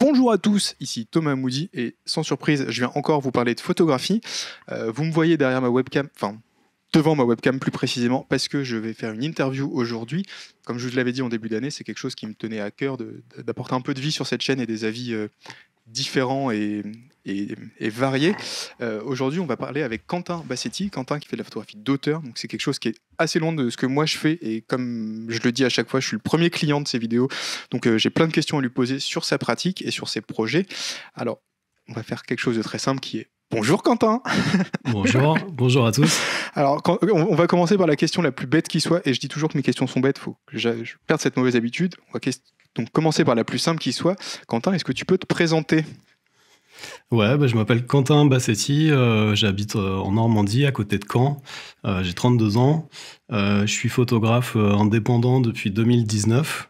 Bonjour à tous, ici Thomas Moody et sans surprise, je viens encore vous parler de photographie. Euh, vous me voyez derrière ma webcam, enfin devant ma webcam plus précisément, parce que je vais faire une interview aujourd'hui. Comme je vous l'avais dit en début d'année, c'est quelque chose qui me tenait à cœur d'apporter un peu de vie sur cette chaîne et des avis, euh, différents et, et, variés. Euh, aujourd'hui, on va parler avec Quentin Bassetti, Quentin qui fait de la photographie d'auteur, donc c'est quelque chose qui est assez loin de ce que moi je fais, et comme je le dis à chaque fois, je suis le premier client de ces vidéos, donc euh, j'ai plein de questions à lui poser sur sa pratique et sur ses projets. Alors, on va faire quelque chose de très simple qui est Bonjour Quentin. bonjour, bonjour à tous. Alors, on, va commencer par la question la plus bête qui soit, et je dis toujours que mes questions sont bêtes, faut que je, perde cette mauvaise habitude. On va donc commencer par la plus simple qui soit. Quentin, est-ce que tu peux te présenter Ouais, bah, je m'appelle Quentin Bassetti, euh, j'habite euh, en Normandie, à côté de Caen, euh, j'ai 32 ans, je suis photographe indépendant depuis 2019,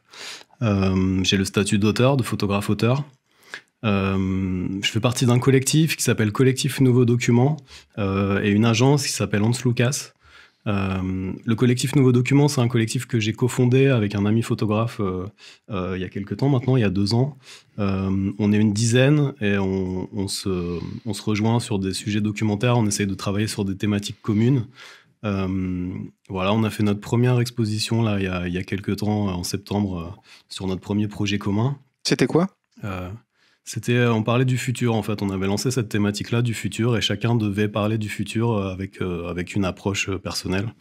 j'ai le statut d'auteur, de photographe-auteur. je fais partie d'un collectif qui s'appelle Collectif Nouveaux Documents et une agence qui s'appelle Hans Lucas. Euh, le collectif Nouveaux Documents, c'est un collectif que j'ai cofondé avec un ami photographe euh, euh, il y a quelques temps maintenant, il y a deux ans. on est une dizaine et on, se, on, se, rejoint sur des sujets documentaires, on essaye de travailler sur des thématiques communes. voilà, on a fait notre première exposition là, il, y a, il y a quelques temps, en septembre, sur notre premier projet commun. C'était quoi c'était, euh, on parlait du futur en fait. On avait lancé cette thématique-là du futur et chacun devait parler du futur euh, avec euh, avec une approche personnelle.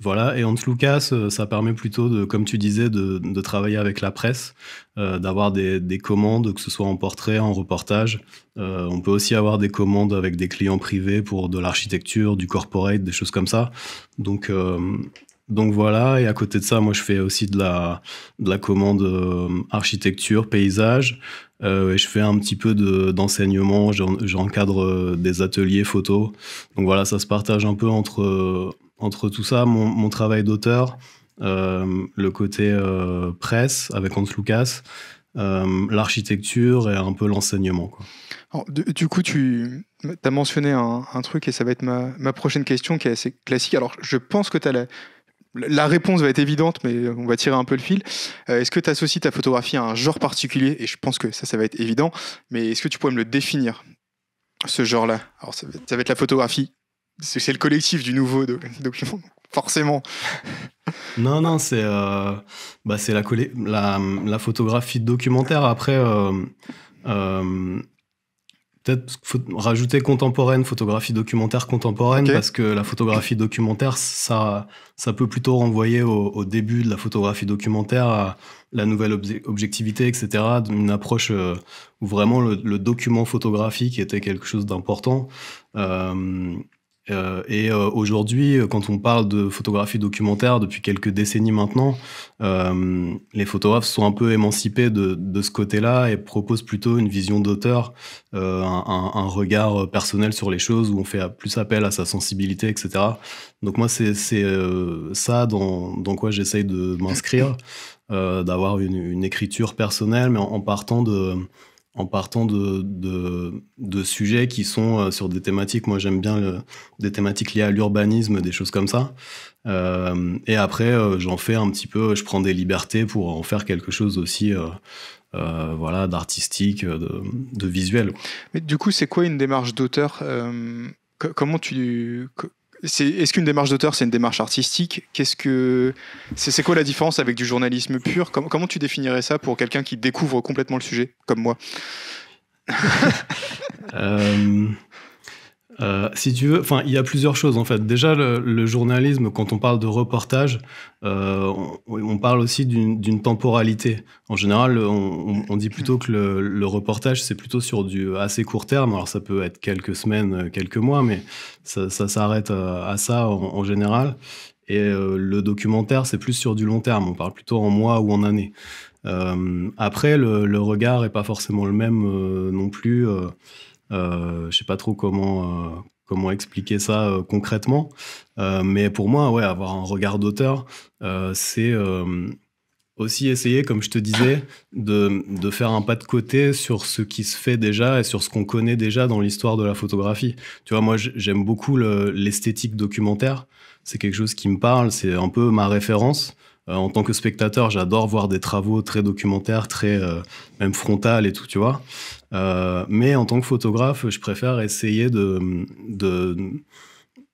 voilà. Et Hans Lucas, ça permet plutôt de, comme tu disais, de, travailler avec la presse, d'avoir des, des, commandes, que ce soit en portrait, en reportage. on peut aussi avoir des commandes avec des clients privés pour de l'architecture, du corporate, des choses comme ça. Donc donc voilà, et à côté de ça, moi je fais aussi de la, commande euh, architecture, paysage, euh, et je fais un petit peu d'enseignement, j'encadre euh, des ateliers photo. Donc voilà, ça se partage un peu entre, entre tout ça, mon, travail d'auteur, le côté presse avec Hans Lucas, l'architecture et un peu l'enseignement. Du coup, tu, as mentionné un, truc et ça va être ma, ma, prochaine question qui est assez classique. Alors, je pense que tu as la réponse va être évidente, mais on va tirer un peu le fil. Euh, est-ce que tu associes ta photographie à un genre particulier Et je pense que ça, ça va être évident. Mais est-ce que tu pourrais me le définir, ce genre-là Alors, ça va, être, la photographie. C'est le collectif du nouveau documentaire, document, forcément. Non, non, c'est euh, bah, la, la, photographie documentaire. Après, euh, peut-être rajouter contemporaine, photographie documentaire contemporaine, parce que la photographie documentaire, ça, ça peut plutôt renvoyer au, début de la photographie documentaire à la nouvelle objectivité, etc., Une approche euh, où vraiment le, document photographique était quelque chose d'important. Euh, euh, et euh, aujourd'hui, euh, quand on parle de photographie documentaire depuis quelques décennies maintenant, les photographes sont un peu émancipés de, de ce côté-là et proposent plutôt une vision d'auteur, un, regard personnel sur les choses où on fait plus appel à sa sensibilité, etc. Donc moi, c'est ça dans, dans quoi j'essaye de m'inscrire, d'avoir une, écriture personnelle, mais en partant de en partant de, de, sujets qui sont euh, sur des thématiques. Moi, j'aime bien des thématiques liées à l'urbanisme, des choses comme ça. Euh, et après, euh, j'en fais un petit peu, je prends des libertés pour en faire quelque chose aussi. voilà, d'artistique, de, de, visuel. Mais du coup, c'est quoi une démarche d'auteur Comment tu, est-ce qu'une démarche d'auteur, c'est une démarche artistique Qu'est-ce que c'est quoi la différence avec du journalisme pur comment, comment tu définirais ça pour quelqu'un qui découvre complètement le sujet, comme moi euh, euh, si tu veux, enfin, il y a plusieurs choses en fait. Déjà, le, journalisme, quand on parle de reportage, euh, on, parle aussi d'une temporalité. En général, on, dit plutôt que le, reportage, c'est plutôt sur du assez court terme. Alors, ça peut être quelques semaines, quelques mois, mais ça, s'arrête euh, à, ça en, général. Et le documentaire, c'est plus sur du long terme. On parle plutôt en mois ou en années. après, le, le regard est pas forcément le même non plus. Euh, je sais pas trop comment euh, comment expliquer ça euh, concrètement. mais pour moi, ouais, avoir un regard d'auteur, c'est aussi essayer, comme je te disais, de, de, faire un pas de côté sur ce qui se fait déjà et sur ce qu'on connaît déjà dans l'histoire de la photographie. Tu vois, moi, j'aime beaucoup l'esthétique documentaire. C'est quelque chose qui me parle, c'est un peu ma référence. en tant que spectateur, j'adore voir des travaux très documentaires, très même frontal et tout, tu vois. Euh, mais en tant que photographe, je préfère essayer de, de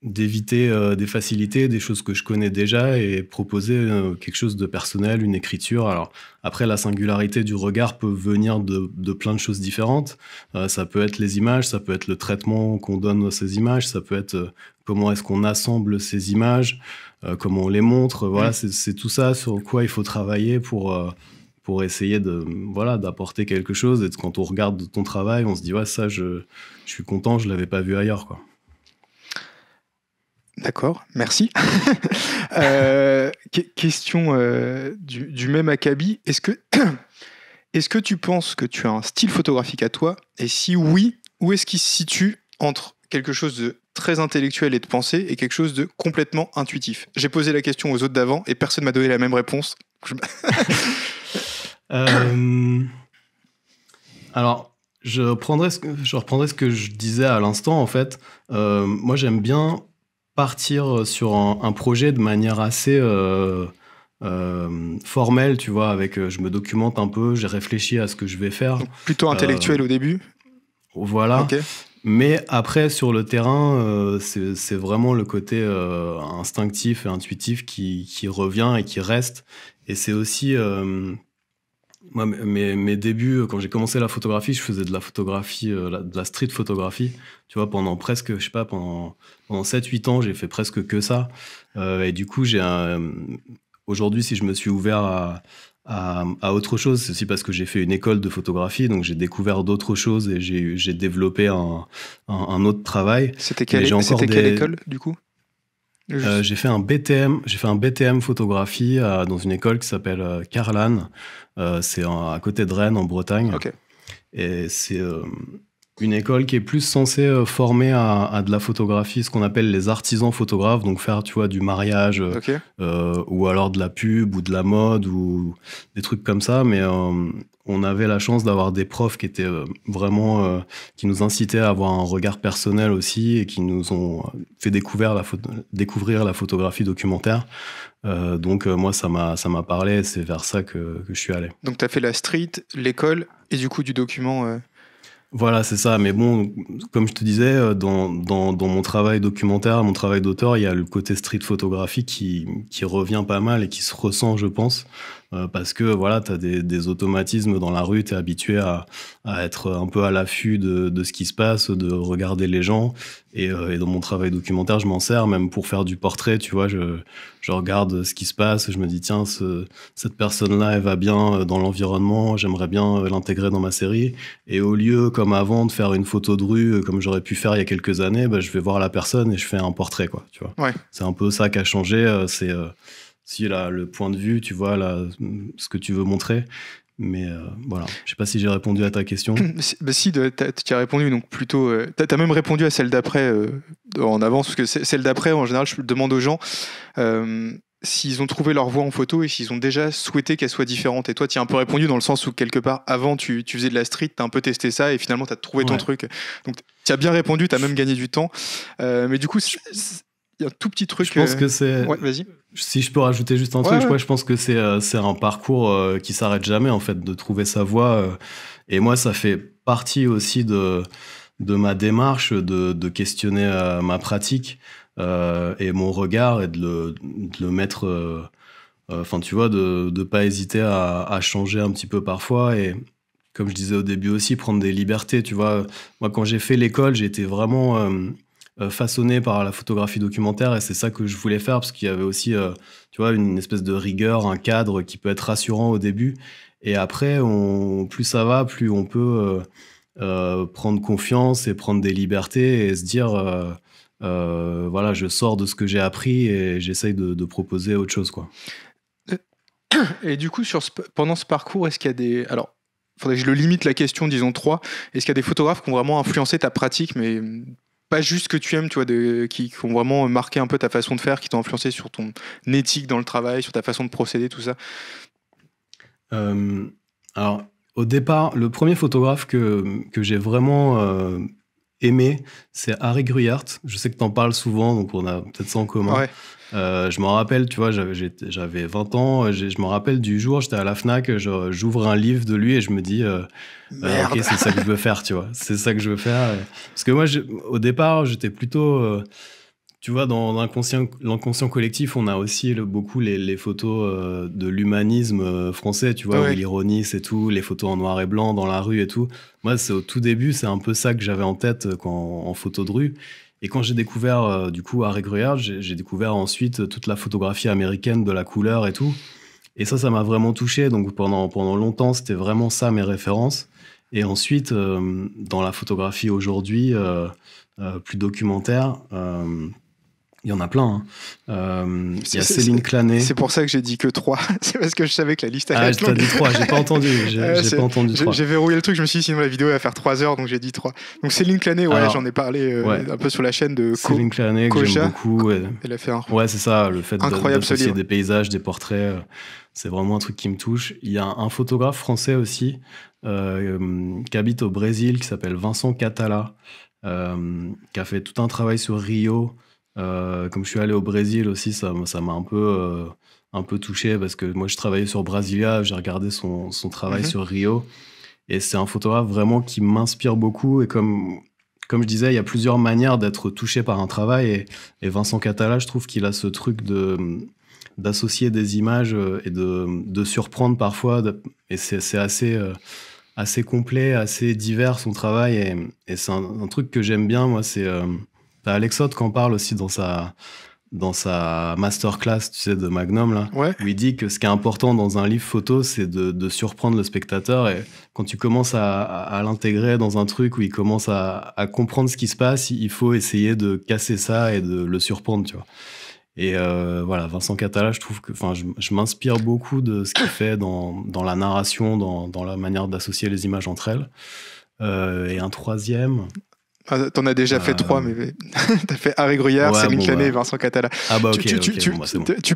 d'éviter euh, des facilités, des choses que je connais déjà et proposer euh, quelque chose de personnel, une écriture. Alors après, la singularité du regard peut venir de, plein de choses différentes. ça peut être les images, ça peut être le traitement qu'on donne à ces images, ça peut être comment est-ce qu'on assemble ces images, comment on les montre. Voilà, c'est tout ça sur quoi il faut travailler pour pour essayer de voilà d'apporter quelque chose et quand on regarde ton travail on se dit ouais ça je, je suis content je l'avais pas vu ailleurs quoi D'accord, merci. Euh, question euh, du, même acabit. Est-ce que, est ce que tu penses que tu as un style photographique à toi Et si oui, où est-ce qu'il se situe entre quelque chose de très intellectuel et de pensée et quelque chose de complètement intuitif J'ai posé la question aux autres d'avant et personne m'a donné la même réponse. Euh, alors, je, ce que, je reprendrai ce que je disais à l'instant, en fait. Euh, moi, j'aime bien partir sur un, projet de manière assez euh, formelle, tu vois, avec je me documente un peu, j'ai réfléchi à ce que je vais faire. plutôt intellectuel au début Voilà. Mais après, sur le terrain, c'est vraiment le côté instinctif et intuitif qui, revient et qui reste. Et c'est aussi, moi, mes, mes débuts, euh, quand j'ai commencé la photographie, je faisais de la photographie, euh, de la street photographie. Tu vois, pendant presque, je sais pas, pendant, 7-8 ans, j'ai fait presque que ça. Euh, et du coup, j'ai aujourd'hui, si je me suis ouvert à, à, autre chose, c'est aussi parce que j'ai fait une école de photographie, donc j'ai découvert d'autres choses et j'ai développé un, un, autre travail. C'était quelle, quelle école, du coup euh, j'ai fait un BTM, j'ai fait un BTM photographie euh, dans une école qui s'appelle euh, Carlan. c'est à côté de Rennes, en Bretagne. Et c'est une école qui est plus censée former à, de la photographie, ce qu'on appelle les artisans photographes, donc faire, tu vois, du mariage ou alors de la pub ou de la mode ou des trucs comme ça. Mais on avait la chance d'avoir des profs qui étaient euh, vraiment euh, qui nous incitaient à avoir un regard personnel aussi et qui nous ont euh, fait découvrir la photographie documentaire. donc moi ça m'a ça m'a parlé, c'est vers ça que, je suis allé. Donc tu as fait la street, l'école et du coup du document voilà, c'est ça. Mais bon, comme je te disais, dans, mon travail documentaire, mon travail d'auteur, il y a le côté street photographique qui, qui revient pas mal et qui se ressent, je pense, euh, parce que voilà, tu as des, automatismes dans la rue, tu es habitué à, être un peu à l'affût de, ce qui se passe, de regarder les gens. Euh, et, dans mon travail documentaire, je m'en sers même pour faire du portrait, tu vois, je, regarde ce qui se passe, je me dis, tiens, cette personne-là, elle va bien euh, dans l'environnement, j'aimerais bien l'intégrer dans ma série. Et au lieu, comme avant, de faire une photo de rue, comme j'aurais pu faire il y a quelques années, bah, je vais voir la personne et je fais un portrait, quoi, tu vois. C'est un peu ça qui a changé, c'est si là, le point de vue, tu vois, là, ce que tu veux montrer. Mais euh, voilà, je sais pas si j'ai répondu à ta question. bah si, tu as répondu, donc plutôt. Euh, tu as même répondu à celle d'après euh, en avance, parce que celle d'après, en général, je demande aux gens s'ils ont trouvé leur voix en photo et s'ils ont déjà souhaité qu'elle soit différente. Et toi, tu as un peu répondu dans le sens où, quelque part, avant, tu, faisais de la street, tu as un peu testé ça et finalement, tu as trouvé ton truc. Donc, tu as bien répondu, tu as même gagné du temps. mais du coup, il y a un tout petit truc. Je pense que c'est. Ouais, vas-y. Si je peux rajouter juste un truc, je pense que c'est euh, un parcours euh, qui s'arrête jamais, en fait, de trouver sa voie. Euh. Et moi, ça fait partie aussi de, de ma démarche, de, questionner ma pratique et mon regard et de le, mettre. Enfin, tu vois, de ne pas hésiter à, changer un petit peu parfois. Et, comme je disais au début aussi, prendre des libertés. Tu vois, moi, quand j'ai fait l'école, j'étais vraiment euh, façonné par la photographie documentaire et c'est ça que je voulais faire parce qu'il y avait aussi euh, tu vois une espèce de rigueur, un cadre qui peut être rassurant au début et après on, plus ça va, plus on peut euh, prendre confiance et prendre des libertés et se dire voilà je sors de ce que j'ai appris et j'essaye de, proposer autre chose quoi et du coup sur pendant ce parcours est-ce qu'il y a des alors faudrait que je le limite la question disons trois est-ce qu'il y a des photographes qui ont vraiment influencé ta pratique mais juste que tu aimes, tu vois, de, qui, ont vraiment marqué un peu ta façon de faire, qui t'ont influencé sur ton éthique dans le travail, sur ta façon de procéder, tout ça euh, Alors, au départ, le premier photographe que, que j'ai vraiment euh, aimé, c'est Harry Gruyart. Je sais que t'en parles souvent, donc on a peut-être ça en commun. Euh, je m'en rappelle, tu vois, j'avais 20 ans, euh, je me rappelle du jour, j'étais à la FNAC, j'ouvre un livre de lui et je me dis, euh, ok, c'est ça que je veux faire, tu vois, c'est ça que je veux faire. Parce que moi, au départ, j'étais plutôt tu vois, dans l'inconscient collectif, on a aussi beaucoup les, photos euh, de l'humanisme euh, français, tu vois, l'ironie, c'est tout, les photos en noir et blanc dans la rue et tout. Moi, c'est au tout début, c'est un peu ça que j'avais en tête euh, quand, en photo de rue. Et quand j'ai découvert, du coup, Harry Gruyer, j'ai découvert ensuite toute la photographie américaine de la couleur et tout. Et ça, ça m'a vraiment touché. Donc pendant, pendant longtemps, c'était vraiment ça mes références. Et ensuite, dans la photographie aujourd'hui, plus documentaire, il y en a plein. Hein. Euh, il y a Céline Clanet. C'est pour ça que j'ai dit que 3. c'est parce que je savais que la liste allait ah, être longue. Ah, dit 3, j'ai pas entendu. J'ai ah, pas entendu J'ai verrouillé le truc, je me suis dit sinon la vidéo va faire 3 heures, donc j'ai dit 3. Donc Céline Clanet, ouais, j'en ai parlé euh, un peu sur la chaîne de Céline que j'aime beaucoup. fait Ouais, c'est ça, le fait d'associer des paysages, des portraits, euh, c'est vraiment un truc qui me touche. Il y a un photographe français aussi qui habite au Brésil, qui s'appelle Vincent Catala, qui a fait tout un travail sur Rio, euh, comme je suis allé au Brésil aussi, ça m'a un peu, euh, un peu touché parce que moi, je travaillais sur Brasilia, j'ai regardé son, travail mhm. sur Rio. Et c'est un photographe vraiment qui m'inspire beaucoup. Et comme, comme je disais, il y a plusieurs manières d'être touché par un travail. Et, Vincent Catala, je trouve qu'il a ce truc de d'associer des images euh, et de, surprendre parfois. et c'est assez, assez complet, assez divers son travail. Et, c'est un, un, truc que j'aime bien, moi. C'est. T'as qu'on qui parle aussi dans sa, dans sa masterclass, tu sais, de Magnum, là, dit que ce qui est important dans un livre photo, c'est de, surprendre le spectateur. Et quand tu commences à, l'intégrer dans un truc où il commence à, comprendre ce qui se passe, il faut essayer de casser ça et de le surprendre, tu vois. Et euh, voilà, Vincent Catala, je trouve que, je, m'inspire beaucoup de ce qu'il fait dans, la narration, dans, la manière d'associer les images entre elles. Euh, et un troisième. Ah, t'en as déjà fait ah. trois, mais t'as fait Harry Gruyère, Céline bah. Vincent Catala. Ah bah, tu,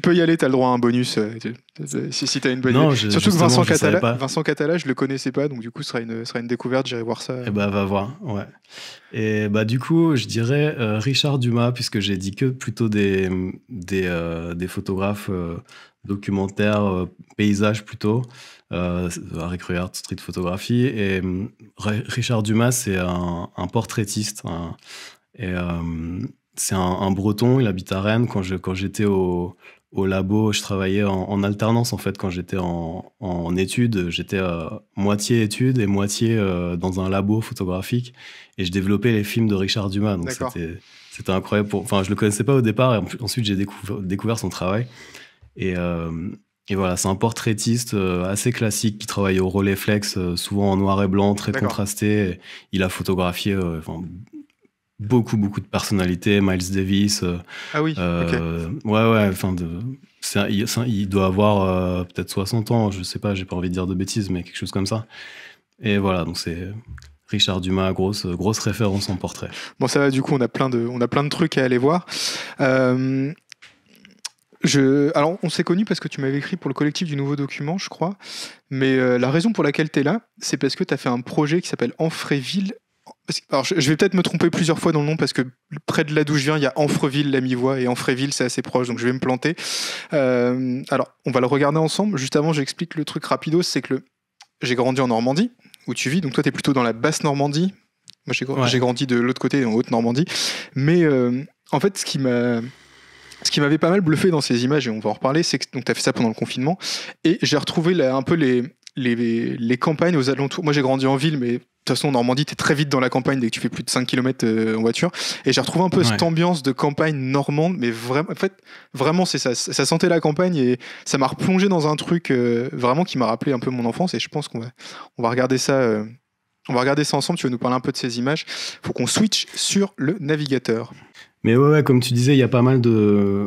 peux y aller, t'as le droit à un bonus euh, si, si t'as une bonne non, Surtout que Vincent Catala, Vincent Catala, je le connaissais pas, donc du coup, ce sera une, sera une découverte, j'irai voir ça. Et eh bah, va voir, ouais. Et bah, du coup, je dirais euh, Richard Dumas, puisque j'ai dit que plutôt des, des, euh, des photographes documentaire, euh, paysage plutôt. Harry euh, Cruyard, street photographie. Et euh, Richard Dumas, c'est un, portraitiste. et c'est un, breton, il habite à Rennes. Quand, je, quand j'étais au, au, labo, je travaillais en, alternance en fait. Quand j'étais en, en, études, j'étais moitié études et moitié dans un labo photographique. Et je développais les films de Richard Dumas. Donc c'était, incroyable. Pour... Enfin, je le connaissais pas au départ. Et ensuite, j'ai découvert son travail. Euh, et, voilà, c'est un portraitiste euh, assez classique qui travaille au relais flex, euh, souvent en noir et blanc, très contrasté. Il a photographié enfin, beaucoup, beaucoup de personnalités, Miles Davis. ah oui, Ouais, ouais, enfin, de, il, doit avoir peut-être 60 ans, je sais pas, j'ai pas envie de dire de bêtises, mais quelque chose comme ça. Et voilà, donc c'est Richard Dumas, grosse, grosse référence en portrait. Bon, ça va, du coup, on a plein de, on a plein de trucs à aller voir. Euh, alors, on s'est connu parce que tu m'avais écrit pour le collectif du nouveau document, je crois. Mais euh, la raison pour laquelle tu es là, c'est parce que tu as fait un projet qui s'appelle Enfréville. Alors, je vais peut-être me tromper plusieurs fois dans le nom parce que près de là d'où je viens, il y a Enfreville, la mi-voix, et Enfréville, c'est assez proche, donc je vais me planter. Euh, alors, on va le regarder ensemble. Juste avant, j'explique le truc rapido c'est que j'ai grandi en Normandie, où tu vis, donc toi, tu es plutôt dans la basse Normandie. Moi, j'ai grandi de l'autre côté, en Haute-Normandie. Mais euh, en fait, ce qui m'a ce qui m'avait pas mal bluffé dans ces images, et on va en reparler, c'est que tu as fait ça pendant le confinement, et j'ai retrouvé un peu les, les, les, campagnes aux alentours. Moi, j'ai grandi en ville, mais de toute façon, en Normandie, tu es très vite dans la campagne dès que tu fais plus de 5 km euh, en voiture. Et j'ai retrouvé un peu cette ambiance de campagne normande, mais vraiment, en fait, vraiment, c'est ça. sentait la campagne et ça m'a replongé dans un truc euh, vraiment qui m'a rappelé un peu mon enfance. Et je pense qu'on va, on va regarder ça. Euh, on va regarder ça ensemble. Tu veux nous parler un peu de ces images. Il faut qu'on switch sur le navigateur. Mais ouais, comme tu disais, il y a pas mal de.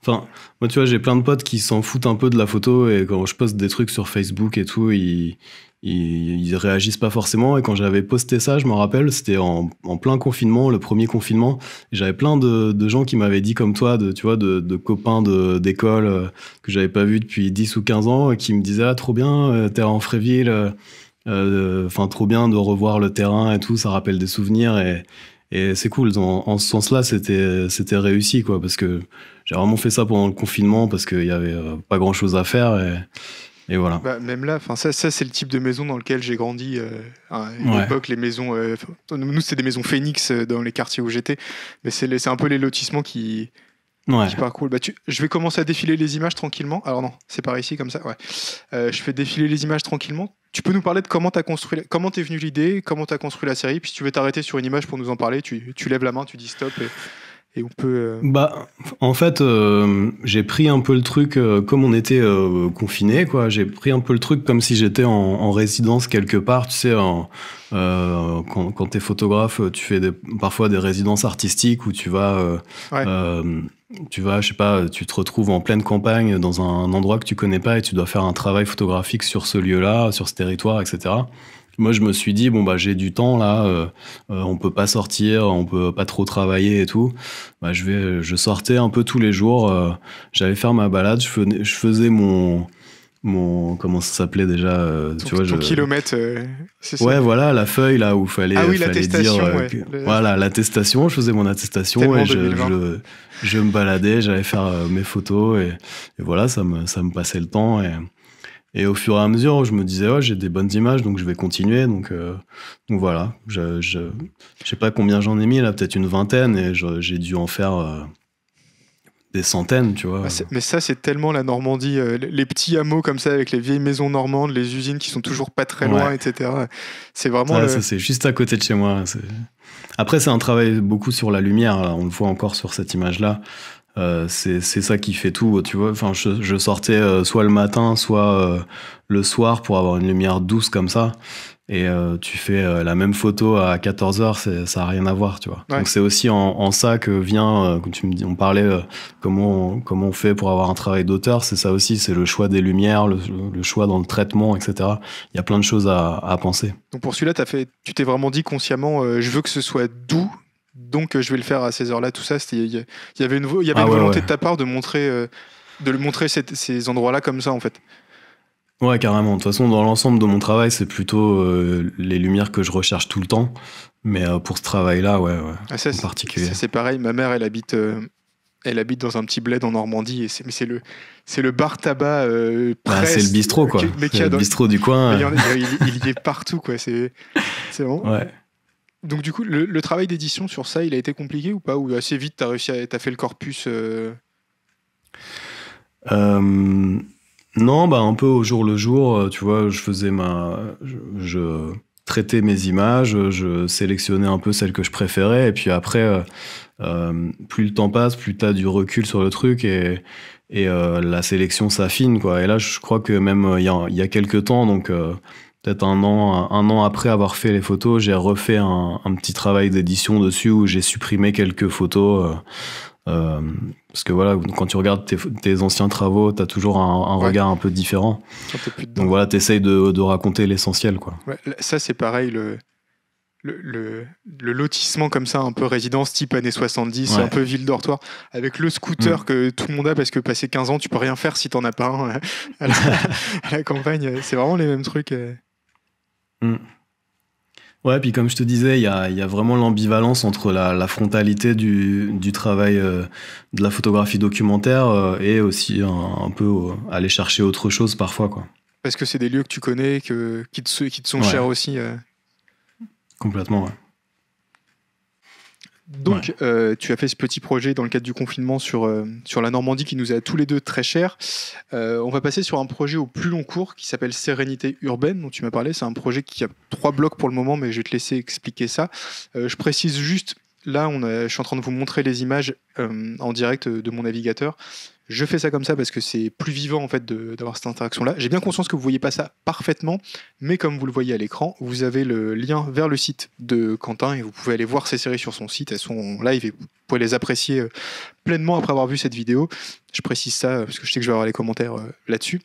Enfin, moi, tu vois, j'ai plein de potes qui s'en foutent un peu de la photo et quand je poste des trucs sur Facebook et tout, ils, ils, réagissent pas forcément. Et quand j'avais posté ça, je m'en rappelle, c'était en, plein confinement, le premier confinement. J'avais plein de, de, gens qui m'avaient dit, comme toi, de, tu vois, de, de copains d'école euh, que j'avais pas vu depuis 10 ou 15 ans et qui me disaient, ah, trop bien, euh, t'es en Fréville, euh, enfin, trop bien de revoir le terrain et tout, ça rappelle des souvenirs. Et, et c'est cool. en ce sens-là, c'était c'était réussi quoi, parce que j'ai vraiment fait ça pendant le confinement parce qu'il y avait euh, pas grand-chose à faire et, voilà. Bah, même là, enfin ça, ça c'est le type de maison dans lequel j'ai grandi. Euh, à une époque, les maisons, euh, nous c'était des maisons Phoenix dans les quartiers où j'étais, mais c'est c'est un peu les lotissements qui Ouais. Super cool. Bah, je vais commencer à défiler les images tranquillement. Alors non, c'est par ici comme ça. Ouais. je fais défiler les images tranquillement. Tu peux nous parler de comment as construit, comment t'es venu l'idée, comment as construit la série, puis si tu veux t'arrêter sur une image pour nous en parler, tu, lèves la main, tu dis stop. Et... on peut. Euh, bah, en fait, euh, j'ai pris un peu le truc euh, comme on était confinés, quoi. J'ai pris un peu le truc comme si j'étais en, résidence quelque part. Tu sais, quand, quand t'es photographe, tu fais des, parfois des résidences artistiques où tu vas tu vois, je sais pas, tu te retrouves en pleine campagne dans un endroit que tu connais pas et tu dois faire un travail photographique sur ce lieu-là, sur ce territoire, etc. Moi, je me suis dit bon bah j'ai du temps là, euh, euh, on peut pas sortir, on peut pas trop travailler et tout. Bah, je vais, je sortais un peu tous les jours, euh, j'allais faire ma balade, je faisais mon mon comment ça s'appelait déjà euh, kilomètre euh, ouais voilà la feuille là où fallait, ah oui, euh, voilà l'attestation je faisais mon attestation et je, me baladais j'allais faire mes photos et, voilà ça me ça me passait le temps et, et au fur et à mesure je me disais oh j'ai des bonnes images donc je vais continuer donc donc voilà je, je sais pas combien j'en ai mis là peut-être une vingtaine et j'ai dû en faire centaines, tu vois. Bah, mais ça, c'est tellement la Normandie, euh, les petits hameaux comme ça, avec les vieilles maisons normandes, les usines qui sont toujours pas très loin, etc. C'est vraiment. Ah, ça, c'est juste à côté de chez moi. Après, c'est un travail beaucoup sur la lumière. On le voit encore sur cette image-là. Euh, c'est ça qui fait tout, tu vois. Enfin, je, sortais euh, soit le matin, soit le soir pour avoir une lumière douce comme ça et euh, tu fais euh, la même photo à 14 h ça n'a rien à voir, tu vois. Donc c'est aussi en, ça que vient, euh, tu me dis, on parlait comment on, comment on fait pour avoir un travail d'auteur, c'est ça aussi, c'est le choix des lumières, le, choix dans le traitement, etc. Il y a plein de choses à, penser. Donc pour celui-là, fait, tu t'es vraiment dit consciemment, je veux que ce soit doux. Donc je vais le faire à ces heures-là, tout ça. Il y, avait une, ah volonté de ta part de montrer, de le montrer ces endroits-là comme ça en fait. Ouais, carrément. De toute façon, dans l'ensemble de mon travail, c'est plutôt euh, les lumières que je recherche tout le temps. Mais euh, pour ce travail-là, ouais, ouais ah, en particulier. C'est pareil. Ma mère, elle habite, euh, elle habite dans un petit bled en Normandie. Et mais c'est le, c'est le bar tabac. Ah, c'est le bistrot, quoi. le bistrot du coin. il, y est partout, quoi. C'est, c'est bon. Ouais. Donc du coup, le, travail d'édition sur ça, il a été compliqué ou pas Ou assez vite, t'as réussi, à, as fait le corpus euh... Non, bah un peu au jour le jour, euh, tu vois, je faisais ma je, traitais mes images, je sélectionnais un peu celles que je préférais et puis après euh, euh, plus le temps passe, plus tu as du recul sur le truc et la sélection s'affine quoi. Et là, je crois que même il y a, quelques temps donc peut-être un an, un an après avoir fait les photos, j'ai refait un, petit travail d'édition dessus où j'ai supprimé quelques photos parce que voilà, quand tu regardes tes, anciens travaux, tu as toujours un, regard un peu différent. Donc voilà, tu de, raconter l'essentiel. quoi. ça, c'est pareil, le, le, lotissement comme ça, un peu résidence type années 70, un peu ville dortoir, avec le scooter mm. que tout le monde a, parce que passé 15 ans, tu peux rien faire si t'en as pas un euh, à la, campagne. C'est vraiment les mêmes trucs. Euh. Mm. Ouais, puis comme je te disais, il y a, vraiment l'ambivalence entre la, frontalité du, travail euh, de la photographie documentaire euh, et aussi un, peu euh, aller chercher autre chose parfois. Quoi. Parce que c'est des lieux que tu connais, que, qui, te, qui te sont chers aussi. Complètement, ouais. Donc, euh, tu as fait ce petit projet dans le cadre du confinement sur, euh, sur la Normandie qui nous est à tous les deux très cher. Euh, on va passer sur un projet au plus long cours qui s'appelle Sérénité urbaine, dont tu m'as parlé. C'est un projet qui a trois blocs pour le moment, mais je vais te laisser expliquer ça. je précise juste, là, on je suis en train de vous montrer les images en direct de mon navigateur je fais ça comme ça parce que c'est plus vivant en fait d'avoir cette interaction là. J'ai bien conscience que vous voyez pas ça parfaitement, mais comme vous le voyez à l'écran, vous avez le lien vers le site de Quentin et vous pouvez aller voir ses séries sur son site. Elles sont live et vous pouvez les apprécier euh, pleinement après avoir vu cette vidéo. Je précise ça euh, parce que je sais que je vais avoir les commentaires euh, là-dessus.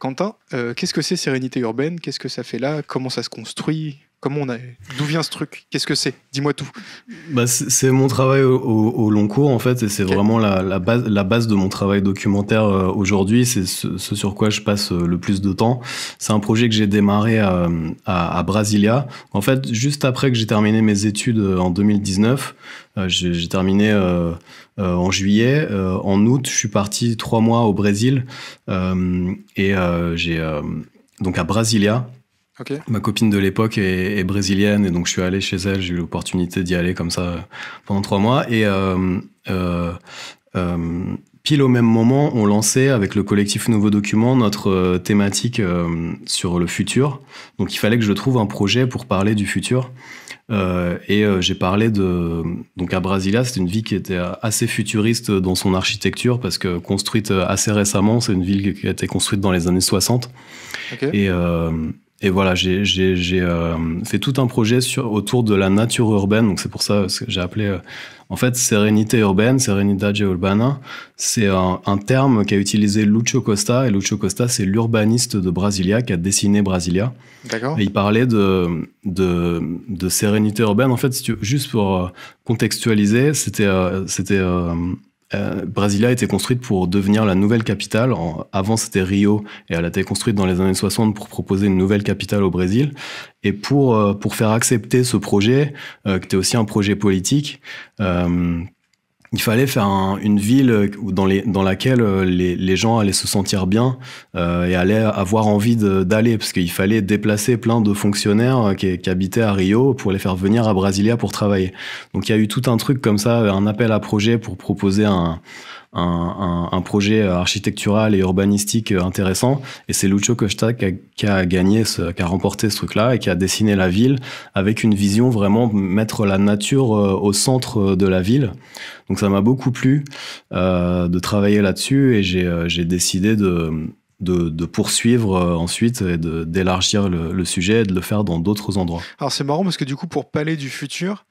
Quentin, qu'est-ce que c'est Sérénité urbaine Qu'est-ce que ça fait là Comment ça se construit Comment on a, d'où vient ce truc Qu'est-ce que c'est Dis-moi tout. Bah, c'est mon travail au, long cours en fait, et c'est vraiment la, base, la base de mon travail documentaire euh, aujourd'hui. C'est ce, sur quoi je passe euh, le plus de temps. C'est un projet que j'ai démarré à, Brasilia. En fait, juste après que j'ai terminé mes études euh, en 2019, j'ai terminé en juillet. en août, je suis parti trois mois au Brésil et j'ai donc à Brasilia Ma copine de l'époque est, brésilienne et donc je suis allé chez elle, j'ai eu l'opportunité d'y aller comme ça euh, pendant trois mois. Et euh, euh, pile au même moment, on lançait avec le collectif Nouveau Document notre thématique sur le futur. Donc il fallait que je trouve un projet pour parler du futur. et j'ai parlé de. Donc à Brasilia, c'est une ville qui était assez futuriste dans son architecture parce que construite assez récemment, c'est une ville qui a été construite dans les années 60. Et, et voilà, j'ai euh, fait tout un projet sur, autour de la nature urbaine. Donc c'est pour ça que j'ai appelé, euh, en fait, sérénité urbaine, Serenidad urbana. C'est un, terme qu'a utilisé Lucio Costa. Et Lucio Costa, c'est l'urbaniste de Brasilia qui a dessiné Brasilia. D'accord. Et il parlait de, de, sérénité urbaine. En fait, juste pour euh, contextualiser, c'était, c'était euh, Brasilia a été construite pour devenir la nouvelle capitale. avant, c'était Rio et elle a été construite dans les années 60 pour proposer une nouvelle capitale au Brésil. Et pour, euh, pour faire accepter ce projet, euh, qui était aussi un projet politique, il fallait faire une ville euh, dans, laquelle euh, les, gens allaient se sentir bien euh, et allaient avoir envie d'aller, parce qu'il fallait déplacer plein de fonctionnaires qui, qui, habitaient à Rio pour les faire venir à Brasilia pour travailler. Donc il y a eu tout un truc comme ça, un appel à projet pour proposer un, un, projet euh, architectural et urbanistique euh, intéressant. Et c'est Lucio Costa qui a, gagné, ce, qui a remporté ce truc-là et qui a dessiné la ville avec une vision vraiment mettre la nature euh, au centre de la ville. Donc ça m'a beaucoup plu de travailler là-dessus et j'ai décidé de, de, poursuivre ensuite et d'élargir le, le, sujet et de le faire dans d'autres endroits. Alors c'est marrant parce que du coup pour Palais du futur,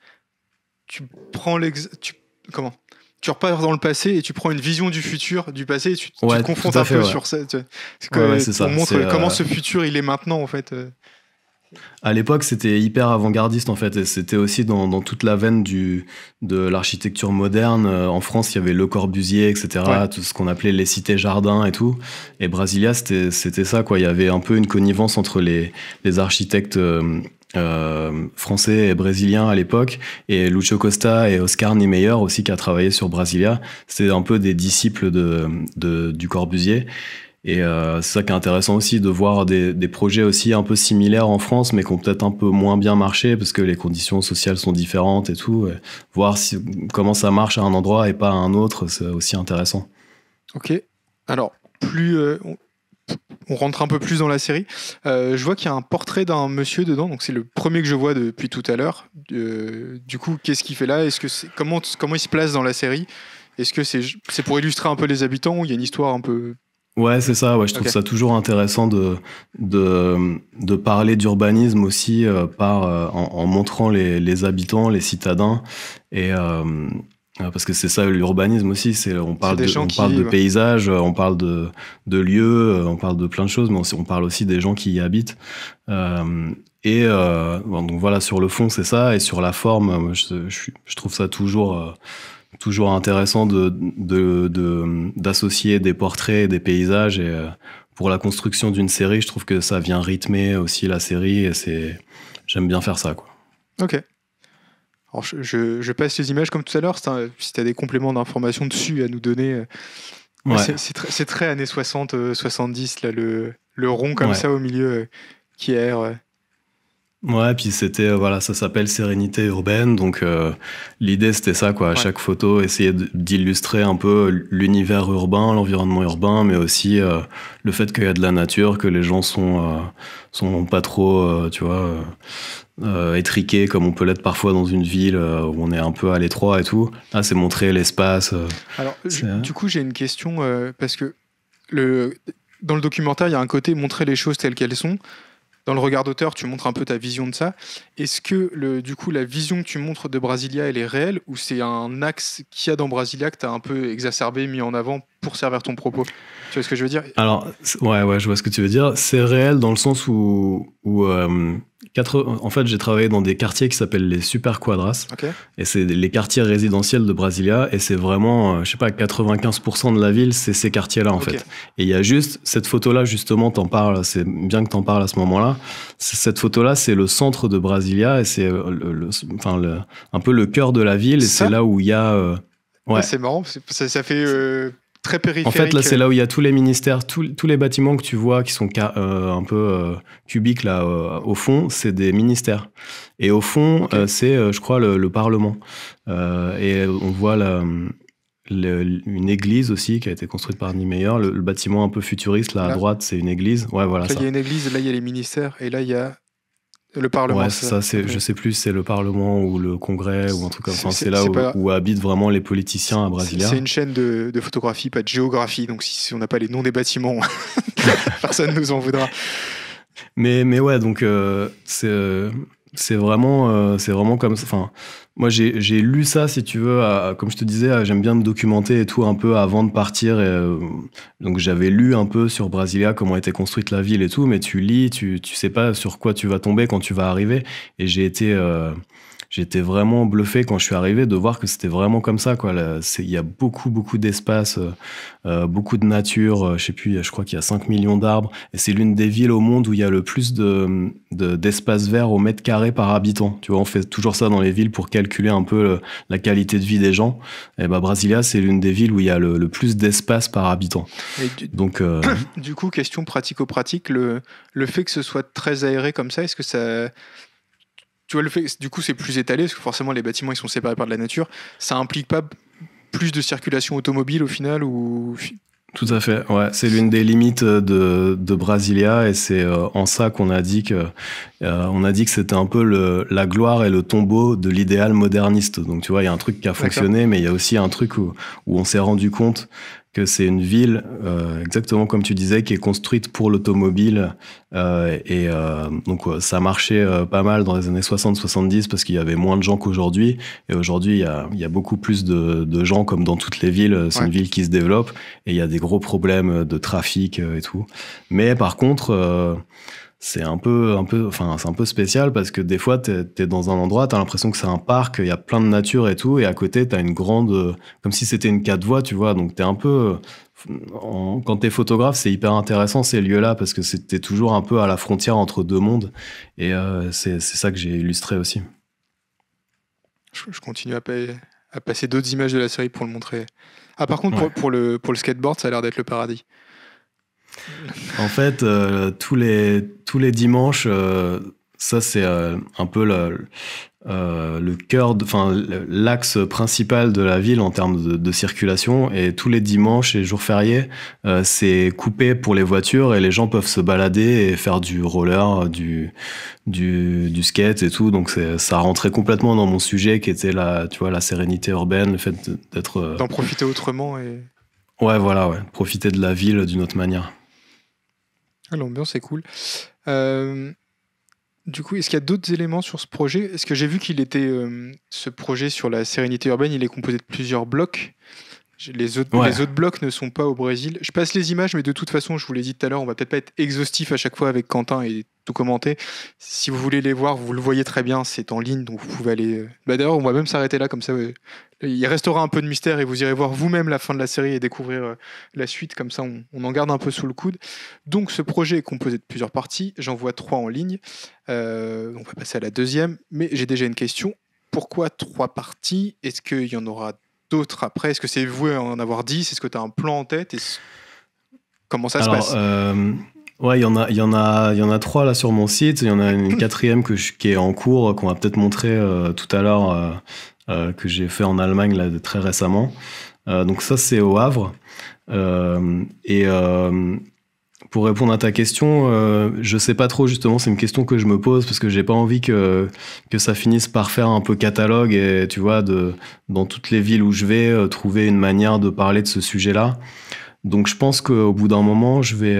tu prends l'exemple... Comment tu repars dans le passé et tu prends une vision du futur du passé et tu, te confrontes un peu sur ça. on montre comment euh, ce futur il est maintenant en fait. Euh. À l'époque, c'était hyper avant-gardiste en fait, et c'était aussi dans, toute la veine du, de l'architecture moderne. Euh, en France, il y avait Le Corbusier, etc., tout ce qu'on appelait les cités-jardins et tout. Et Brasilia, c'était ça quoi. Il y avait un peu une connivence entre les, les architectes euh, français et brésilien à l'époque, et Lucio Costa et Oscar Niemeyer aussi qui a travaillé sur Brasilia. C'était un peu des disciples de, du Corbusier. Et euh, c'est ça qui est intéressant aussi de voir des, projets aussi un peu similaires en France, mais qui ont peut-être un peu moins bien marché parce que les conditions sociales sont différentes et tout. voir comment ça marche à un endroit et pas à un autre, c'est aussi intéressant. Ok. Alors, plus euh, on rentre un peu plus dans la série. Euh, je vois qu'il y a un portrait d'un monsieur dedans, donc c'est le premier que je vois depuis tout à l'heure. Euh, du coup, qu'est-ce qu'il fait là Est-ce que comment comment il se place dans la série Est-ce que c'est pour illustrer un peu les habitants ou il y a une histoire un peu Ouais, c'est ça. Ouais, je trouve ça toujours intéressant de de, parler d'urbanisme aussi euh, par en, montrant les, les habitants, les citadins et parce que c'est ça l'urbanisme aussi, c'est on parle de, euh, on parle de paysages, on parle de, lieux, euh, on parle de plein de choses, mais on, parle aussi des gens qui y habitent. Euh, et donc voilà, sur le fond c'est ça, et sur la forme, je, trouve ça toujours toujours intéressant de d'associer de, des portraits, des paysages. Et pour la construction d'une série, je trouve que ça vient rythmer aussi la série, et c'est j'aime bien faire ça quoi. Ok. Alors je, passe les images comme tout à l'heure, si tu as des compléments d'informations dessus à nous donner. Euh, c'est très années 60, 70, euh, là, le, le rond comme ça au milieu euh, qui erre. Ouais. puis c'était voilà, ça s'appelle sérénité urbaine. Donc l'idée c'était ça quoi. À chaque photo, essayer d'illustrer un peu l'univers urbain, l'environnement urbain, mais aussi le fait qu'il y a de la nature, que les gens sont sont pas trop, tu vois, étriqué euh, comme on peut l'être parfois dans une ville euh, où on est un peu à l'étroit et tout. Là, ah, c'est montrer l'espace. Euh, Alors, du coup, j'ai une question parce que le, dans le documentaire, il y a un côté montrer les choses telles qu'elles sont. Dans le regard d'auteur, tu montres un peu ta vision de ça. Est-ce que le, du coup, la vision que tu montres de Brasilia, elle est réelle ou c'est un axe qu'il y a dans Brasilia que tu as un peu exacerbé, mis en avant pour servir ton propos. Tu vois ce que je veux dire Alors, ouais, ouais, je vois ce que tu veux dire. C'est réel dans le sens où, où euh, en fait, j'ai travaillé dans des quartiers qui s'appellent les super quadras. Et c'est les quartiers résidentiels de Brasilia. Et c'est vraiment, euh, je sais pas, 95% de la ville, c'est ces quartiers-là, en fait. Et il y a juste cette photo-là, justement, t'en parles, c'est bien que t'en parles à ce moment-là. Cette photo-là, c'est le centre de Brasilia et c'est euh, le, enfin, le, un peu le cœur de la ville. Et c'est là où il y a. Ouais. Ah, c'est marrant, ça, fait très périphérique. En fait, là, c'est là euh, où il y a tous les ministères, tous, les bâtiments que tu vois qui sont euh, un peu euh, cubiques, là, au fond, c'est des ministères. Et au fond, c'est, je crois, le, Parlement. et on voit une église aussi qui a été construite par Niemeyer. Le, bâtiment un peu futuriste là, à droite, c'est une église. Ouais, voilà. Là, il y a une église, là il y a les ministères et là il y a le Parlement. ça, c'est, je sais plus, c'est le Parlement ou le Congrès ou un truc comme ça. C'est là où, habitent vraiment les politiciens à Brasilia. C'est une chaîne de, photographie, pas de géographie. Donc si, on n'a pas les noms des bâtiments, personne nous en voudra. Mais, mais ouais, donc euh, c'est, euh, c'est vraiment, euh, c'est vraiment comme ça. Enfin, moi, j'ai lu ça, si tu veux, comme je te disais, j'aime bien me documenter et tout un peu avant de partir. Euh, donc, j'avais lu un peu sur Brasilia, comment était construite la ville et tout, mais tu lis, tu, tu sais pas sur quoi tu vas tomber quand tu vas arriver. Et j'ai été. Euh, j'étais vraiment bluffé quand je suis arrivé de voir que c'était vraiment comme ça. quoi. Il y a beaucoup, beaucoup d'espace, euh, euh, beaucoup de nature. Euh, je sais plus, je crois qu'il y a 5 millions d'arbres. Et c'est l'une des villes au monde où il y a le plus de, d'espace vert au mètre carré par habitant. Tu vois, on fait toujours ça dans les villes pour calculer un peu la qualité de vie des gens. Et eh bah, ben, Brasilia, c'est l'une des villes où il y a le, plus d'espace par habitant. Du, Donc, du coup, question pratico-pratique, le fait que ce soit très aéré comme ça, est-ce que ça le fait, du coup, c'est plus étalé parce que forcément les bâtiments ils sont séparés par la nature. Ça implique pas plus de circulation automobile au final ou tout à fait, ouais. C'est l'une des limites de, de Brasilia et c'est euh, en ça qu'on a dit que euh, on a dit que c'était un peu le, la gloire et le tombeau de l'idéal moderniste. Donc tu vois, il y a un truc qui a fonctionné, mais il y a aussi un truc où, où on s'est rendu compte que c'est une ville, euh, exactement comme tu disais, qui est construite pour l'automobile. Euh, et euh, donc ça marchait euh, pas mal dans les années 60-70 parce qu'il y avait moins de gens qu'aujourd'hui. Et aujourd'hui, il y a, y a, beaucoup plus de, de, gens comme dans toutes les villes. Euh, c'est une ville qui se développe et il y a des gros problèmes de trafic et tout. Mais par contre c'est un peu, un peu, enfin, c'est un peu spécial parce que des fois, t'es es dans un endroit, t'as l'impression que c'est un parc, il y a plein de nature et tout, et à côté, t'as une grande, comme si c'était une quatre voies, tu vois. Donc, t'es un peu, quand t'es photographe, c'est hyper intéressant ces lieux-là parce que c'était toujours un peu à la frontière entre deux mondes, et euh, c'est ça que j'ai illustré aussi. Je, continue à, passer d'autres images de la série pour le montrer. Ah, par contre, pour, le, pour le skateboard, ça a l'air d'être le paradis. En fait, euh, tous, les, tous les dimanches, euh, ça c'est euh, un peu le, le cœur, enfin l'axe principal de la ville en termes de, circulation. Et tous les dimanches et jours fériés, c'est coupé pour les voitures et les gens peuvent se balader et faire du roller, du, du, du skate et tout. Donc ça rentrait complètement dans mon sujet qui était la, tu vois, la sérénité urbaine, le fait d'être... D'en profiter autrement et... Ouais, voilà, ouais. profiter de la ville d'une autre manière. Ah, l'ambiance est cool. Euh, du coup, est-ce qu'il y a d'autres éléments sur ce projet Est-ce que j'ai vu qu'il était. Euh, ce projet sur la sérénité urbaine, il est composé de plusieurs blocs. Les autres, blocs ne sont pas au Brésil. Je passe les images, mais de toute façon, je vous l'ai dit tout à l'heure, on va peut-être pas être exhaustif à chaque fois avec Quentin et tout commenter. Si vous voulez les voir, vous le voyez très bien, c'est en ligne, donc vous pouvez aller. Euh, bah, d'ailleurs, on va même s'arrêter là, comme ça, il restera un peu de mystère et vous irez voir vous-même la fin de la série et découvrir euh, la suite, comme ça on, en garde un peu sous le coude. Donc ce projet est composé de plusieurs parties, j'en vois trois en ligne, euh, on va passer à la deuxième, mais j'ai déjà une question, pourquoi trois parties Est-ce qu'il y en aura d'autres après Est-ce que c'est vous en avoir dix Est-ce que tu as un plan en tête Comment ça se passe euh, Ouais, il y en a, il y en a, il y en a trois là sur mon site. Il y en a une quatrième que qui est en cours, qu'on va peut-être montrer tout à l'heure euh, que j'ai fait en Allemagne là, très récemment. Euh, donc ça, c'est au Havre. Euh, et pour répondre à ta question, euh, je sais pas trop justement, c'est une question que je me pose parce que j'ai pas envie que, que ça finisse par faire un peu catalogue et tu vois, de, dans toutes les villes où je vais, trouver une manière de parler de ce sujet-là. Donc je pense qu'au bout d'un moment, je vais,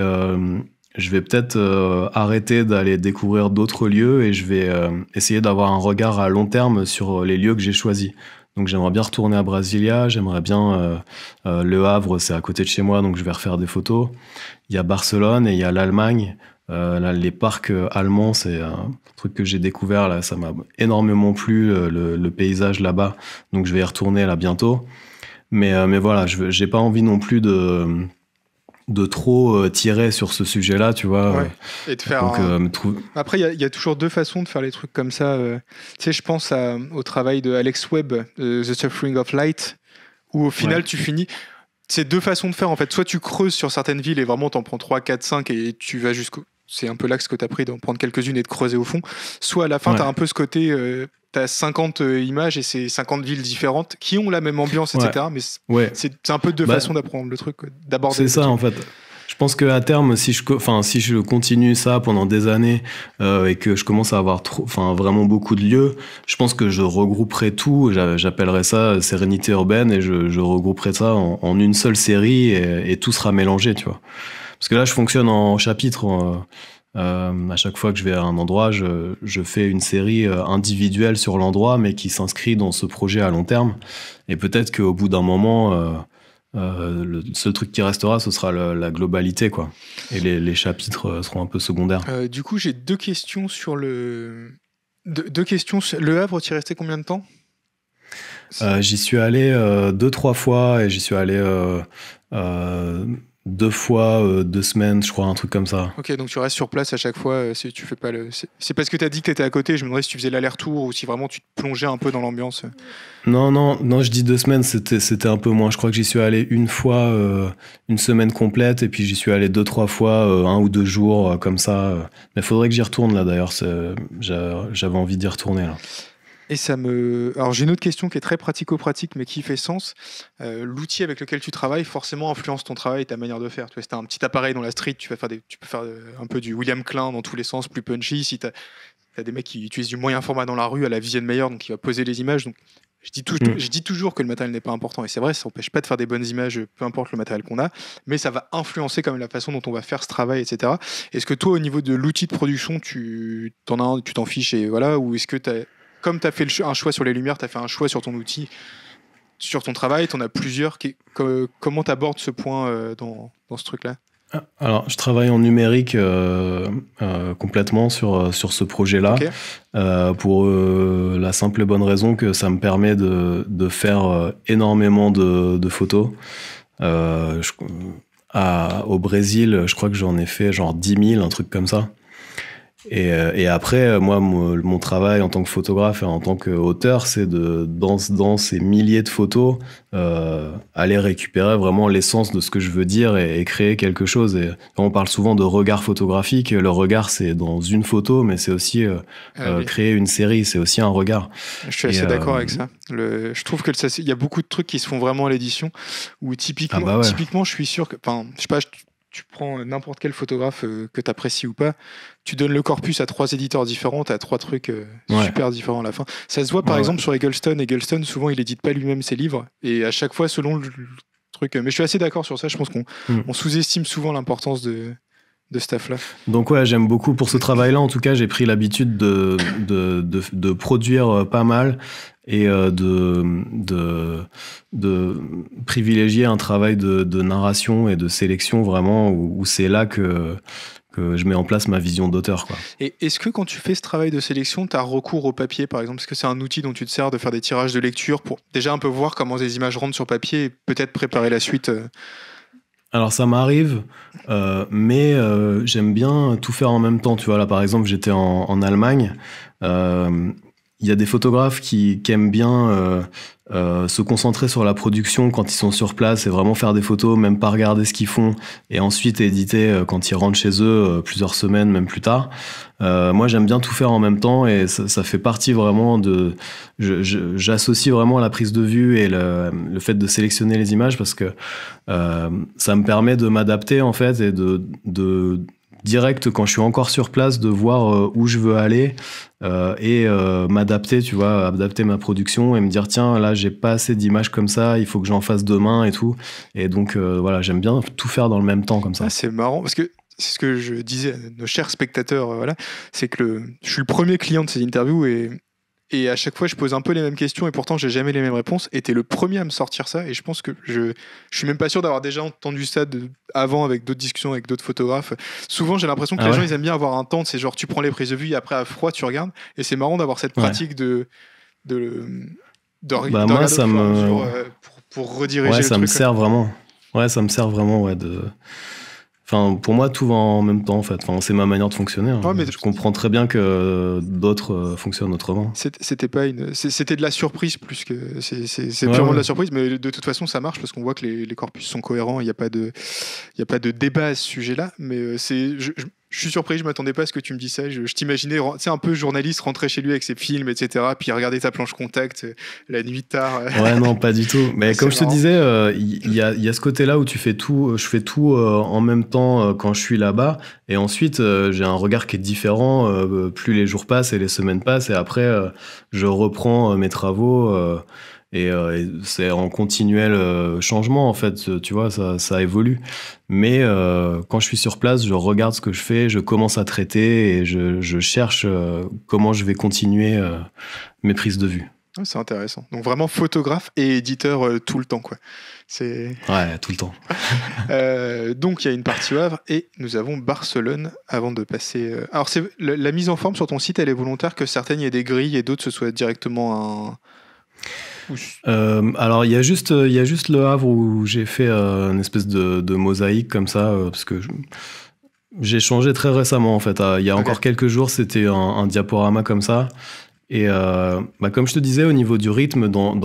je vais peut-être euh, arrêter d'aller découvrir d'autres lieux et je vais euh, essayer d'avoir un regard à long terme sur euh, les lieux que j'ai choisis. Donc j'aimerais bien retourner à Brasilia, j'aimerais bien Le Havre, c'est à côté de chez moi, donc je vais refaire des photos. Il y a Barcelone et il y a l'Allemagne. les parcs allemands, c'est un truc que j'ai découvert là, ça m'a énormément plu le, paysage là-bas, donc je vais y retourner là bientôt. Mais mais voilà, je j'ai pas envie non plus de de trop euh, tirer sur ce sujet-là, tu vois. Euh, et de faire. Euh, Après, il y, a toujours deux façons de faire les trucs comme ça. Tu sais, je pense à, au travail de Alex Webb, The Suffering of Light, où au final, tu finis. C'est deux façons de faire en fait. Soit tu creuses sur certaines villes et vraiment t'en prends 3, 4, 5 et tu vas jusqu'au. C'est un peu l'axe que t'as pris d'en prendre quelques-unes et de creuser au fond. Soit à la fin, tu t'as un peu ce côté t'as 50 euh, images et c'est 50 villes différentes qui ont la même ambiance, etc. Mais c'est un peu deux bah, façons d'apprendre le truc, D'abord, C'est ça en fait. Je pense qu'à terme, si je, enfin, si je continue ça pendant des années euh, et que je commence à avoir enfin, vraiment beaucoup de lieux, je pense que je regrouperai tout. J'appellerai ça sérénité urbaine et je, regrouperai ça en, une seule série et, tout sera mélangé, tu vois. Parce que là, je fonctionne en chapitres. Euh, à chaque fois que je vais à un endroit, je, fais une série euh, individuelle sur l'endroit, mais qui s'inscrit dans ce projet à long terme. Et peut-être qu'au bout d'un moment, ce euh, truc qui restera, ce sera la globalité, quoi. Et les, chapitres seront un peu secondaires. du coup, j'ai deux questions sur le. deux questions. Le Havre, tu y resté combien de temps J'y suis allé deux, trois fois et j'y suis allé deux fois euh, deux semaines, je crois, un truc comme ça. Ok, donc tu restes sur place à chaque fois. Euh, tu fais pas le... C'est parce que tu as dit que tu étais à côté. Je me demandais si tu faisais l'aller-retour ou si vraiment tu te plongeais un peu dans l'ambiance. Non, non, non, je dis deux semaines, c'était un peu moins. Je crois que j'y suis allé une fois, euh, une semaine complète, et puis j'y suis allé deux, trois fois, un ou deux jours, comme ça. Mais faudrait que j'y retourne là d'ailleurs. J'avais envie d'y retourner là ça me. Alors j'ai une autre question qui est très pratico-pratique, mais qui fait sens. Euh, l'outil avec lequel tu travailles forcément influence ton travail et ta manière de faire. Tu as un petit appareil dans la street, tu vas faire des... tu peux faire euh, un peu du William Klein dans tous les sens, plus punchy. Si tu as... des mecs qui utilisent du moyen format dans la rue à la vision meilleure, donc il va poser les images. Donc je dis, mm. je dis toujours que le matériel n'est pas important, et c'est vrai, ça n'empêche pas de faire des bonnes images, peu importe le matériel qu'on a, mais ça va influencer quand même la façon dont on va faire ce travail, etc. Est-ce que toi, au niveau de l'outil de production, tu t'en t'en fiches, et voilà, ou est-ce que tu as comme tu as fait un choix sur les lumières, tu as fait un choix sur ton outil, sur ton travail, tu en as plusieurs. comment tu abordes ce point euh, dans, ce truc-là ah, alors, je travaille en numérique euh, euh, complètement sur, sur ce projet-là, pour la simple et bonne raison que ça me permet de, faire énormément de, photos. au Brésil, je crois que j'en ai fait genre 10 000, un truc comme ça. Euh, et, après, euh, moi, mon, travail en tant que photographe et en tant qu'auteur, c'est de, dans, dans, ces milliers de photos, euh, aller récupérer vraiment l'essence de ce que je veux dire et, créer quelque chose. Et on parle souvent de regard photographique. Le regard, c'est dans une photo, mais c'est aussi ah créer une série, c'est aussi un regard. Je suis assez d'accord avec ça. je trouve qu'il y a beaucoup de trucs qui se font vraiment à l'édition, où typiquement, ah bah typiquement, je suis sûr que, enfin, je sais pas, tu prends n'importe quel photographe euh, que tu apprécies ou pas, tu donnes le corpus à trois éditeurs différents, à trois trucs euh, super différents à la fin. Ça se voit par exemple sur Eggleston. Eggleston, souvent, il édite pas lui-même ses livres, et à chaque fois, selon le, truc. Mais je suis assez d'accord sur ça, je pense qu'on hmm. sous-estime souvent l'importance de, de Donc ouais, j'aime beaucoup pour ce travail-là. En tout cas, j'ai pris l'habitude de, de, produire euh, pas mal et euh, de, de, privilégier un travail de, narration et de sélection vraiment où, c'est là que, je mets en place ma vision d'auteur. Et est-ce que quand tu fais ce travail de sélection, tu as recours au papier, par exemple Est-ce que c'est un outil dont tu te sers de faire des tirages de lecture pour déjà un peu voir comment les images rentrent sur papier et peut-être préparer la suite euh, alors ça m'arrive, euh, mais euh, j'aime bien tout faire en même temps. Tu vois, là par exemple, j'étais en, Allemagne euh, il y a des photographes qui, aiment bien euh, euh, se concentrer sur la production quand ils sont sur place et vraiment faire des photos, même pas regarder ce qu'ils font, et ensuite éditer euh, quand ils rentrent chez eux plusieurs semaines, même plus tard. moi, j'aime bien tout faire en même temps et ça, fait partie vraiment de. J'associe vraiment la prise de vue et le, fait de sélectionner les images parce que ça me permet de m'adapter en fait et de direct quand je suis encore sur place de voir euh, où je veux aller euh, et euh, m'adapter, tu vois, adapter ma production et me dire tiens là j'ai pas assez d'images comme ça, il faut que j'en fasse demain et tout. Et donc voilà, j'aime bien tout faire dans le même temps comme ça. Ah, c'est marrant parce que c'est ce que je disais à nos chers spectateurs, voilà, c'est que je suis le premier client de ces interviews et et à chaque fois, je pose un peu les mêmes questions et pourtant, j'ai jamais les mêmes réponses. Et t'es le premier à me sortir ça. Et je pense que je, je suis même pas sûr d'avoir déjà entendu ça avant avec d'autres discussions, avec d'autres photographes. Souvent, j'ai l'impression que ah les gens, ils aiment bien avoir un temps. C'est genre, tu prends les prises de vue et après, à froid, tu regardes. Et c'est marrant d'avoir cette pratique de. de, de, bah, moi, ça me. Euh, pour, pour, rediriger. Ouais, ça me sert vraiment. Ouais, ça me sert vraiment, ouais, de. Enfin, pour moi, tout va en même temps, en fait. Enfin, c'est ma manière de fonctionner. Hein. mais je comprends très bien que d'autres euh, fonctionnent autrement. C'était pas une, c'était de la surprise plus que c'est purement de la surprise, mais de toute façon, ça marche parce qu'on voit que les, corpus sont cohérents. Il n'y a pas de, il a pas de débat à ce sujet-là. Mais euh, c'est, je suis surpris, je m'attendais pas à ce que tu me dises ça. Je, t'imaginais, c'est un peu journaliste rentrer chez lui avec ses films, etc. Puis regarder ta planche contact euh, la nuit tard. Ouais, non, pas du tout. Mais comme je te disais, il euh, y, a, ce côté-là où tu fais tout, euh, je fais tout en même temps quand je suis là-bas. Et ensuite, j'ai un regard qui est différent. plus les jours passent et les semaines passent. Et après, je reprends mes travaux. Euh, et c'est en continuel euh, changement en fait tu vois ça, évolue mais euh, quand je suis sur place je regarde ce que je fais je commence à traiter et je, cherche comment je vais continuer mes prises de vue c'est intéressant. Donc vraiment photographe et éditeur tout le temps, quoi. C'est. Ouais, tout le temps. donc il y a une partie Havre et nous avons Barcelone avant de passer. Alors c'est la mise en forme sur ton site, elle est volontaire que certaines il y ait des grilles et d'autres ce soit directement un. Euh, alors il y a juste euh, y juste le Havre où j'ai fait euh, une espèce de, mosaïque comme ça parce que j'ai changé très récemment en fait. Ah, il y a encore quelques jours c'était un, diaporama comme ça et euh, bah, comme je te disais, au niveau du rythme, dans,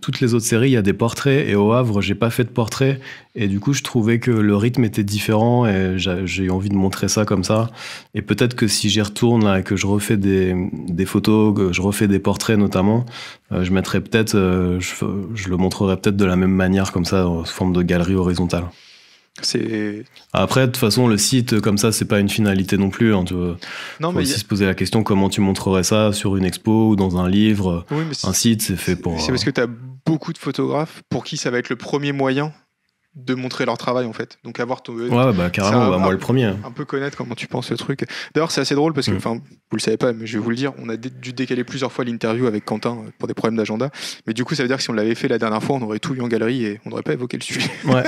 toutes les autres séries, il y a des portraits. Et au Havre, j'ai pas fait de portrait. Et du coup, je trouvais que le rythme était différent. Et j'ai eu envie de montrer ça comme ça. Et peut-être que si j'y retourne et que je refais des, photos, que je refais des portraits notamment, euh, je mettrai peut-être, euh, je le montrerai peut-être de la même manière comme ça, en forme de galerie horizontale. Après, de toute façon, le site euh, comme ça, c'est pas une finalité non plus. Hein, tu mais aussi se poser la question comment tu montrerais ça sur une expo ou dans un livre. un site, c'est fait pour. C'est parce euh, que tu as beaucoup de photographes pour qui ça va être le premier moyen de montrer leur travail en fait. Donc avoir ton euh, ouais, bah carrément, bah, moi le premier. Hein. Un peu connaître comment tu penses le truc. D'ailleurs, c'est assez drôle parce que mm. enfin, vous le savez pas mais je vais vous le dire, on a dû décaler plusieurs fois l'interview avec Quentin euh, pour des problèmes d'agenda, mais du coup, ça veut dire que si on l'avait fait la dernière fois, on aurait tout eu en galerie et on n'aurait pas évoqué le sujet. Ouais. ouais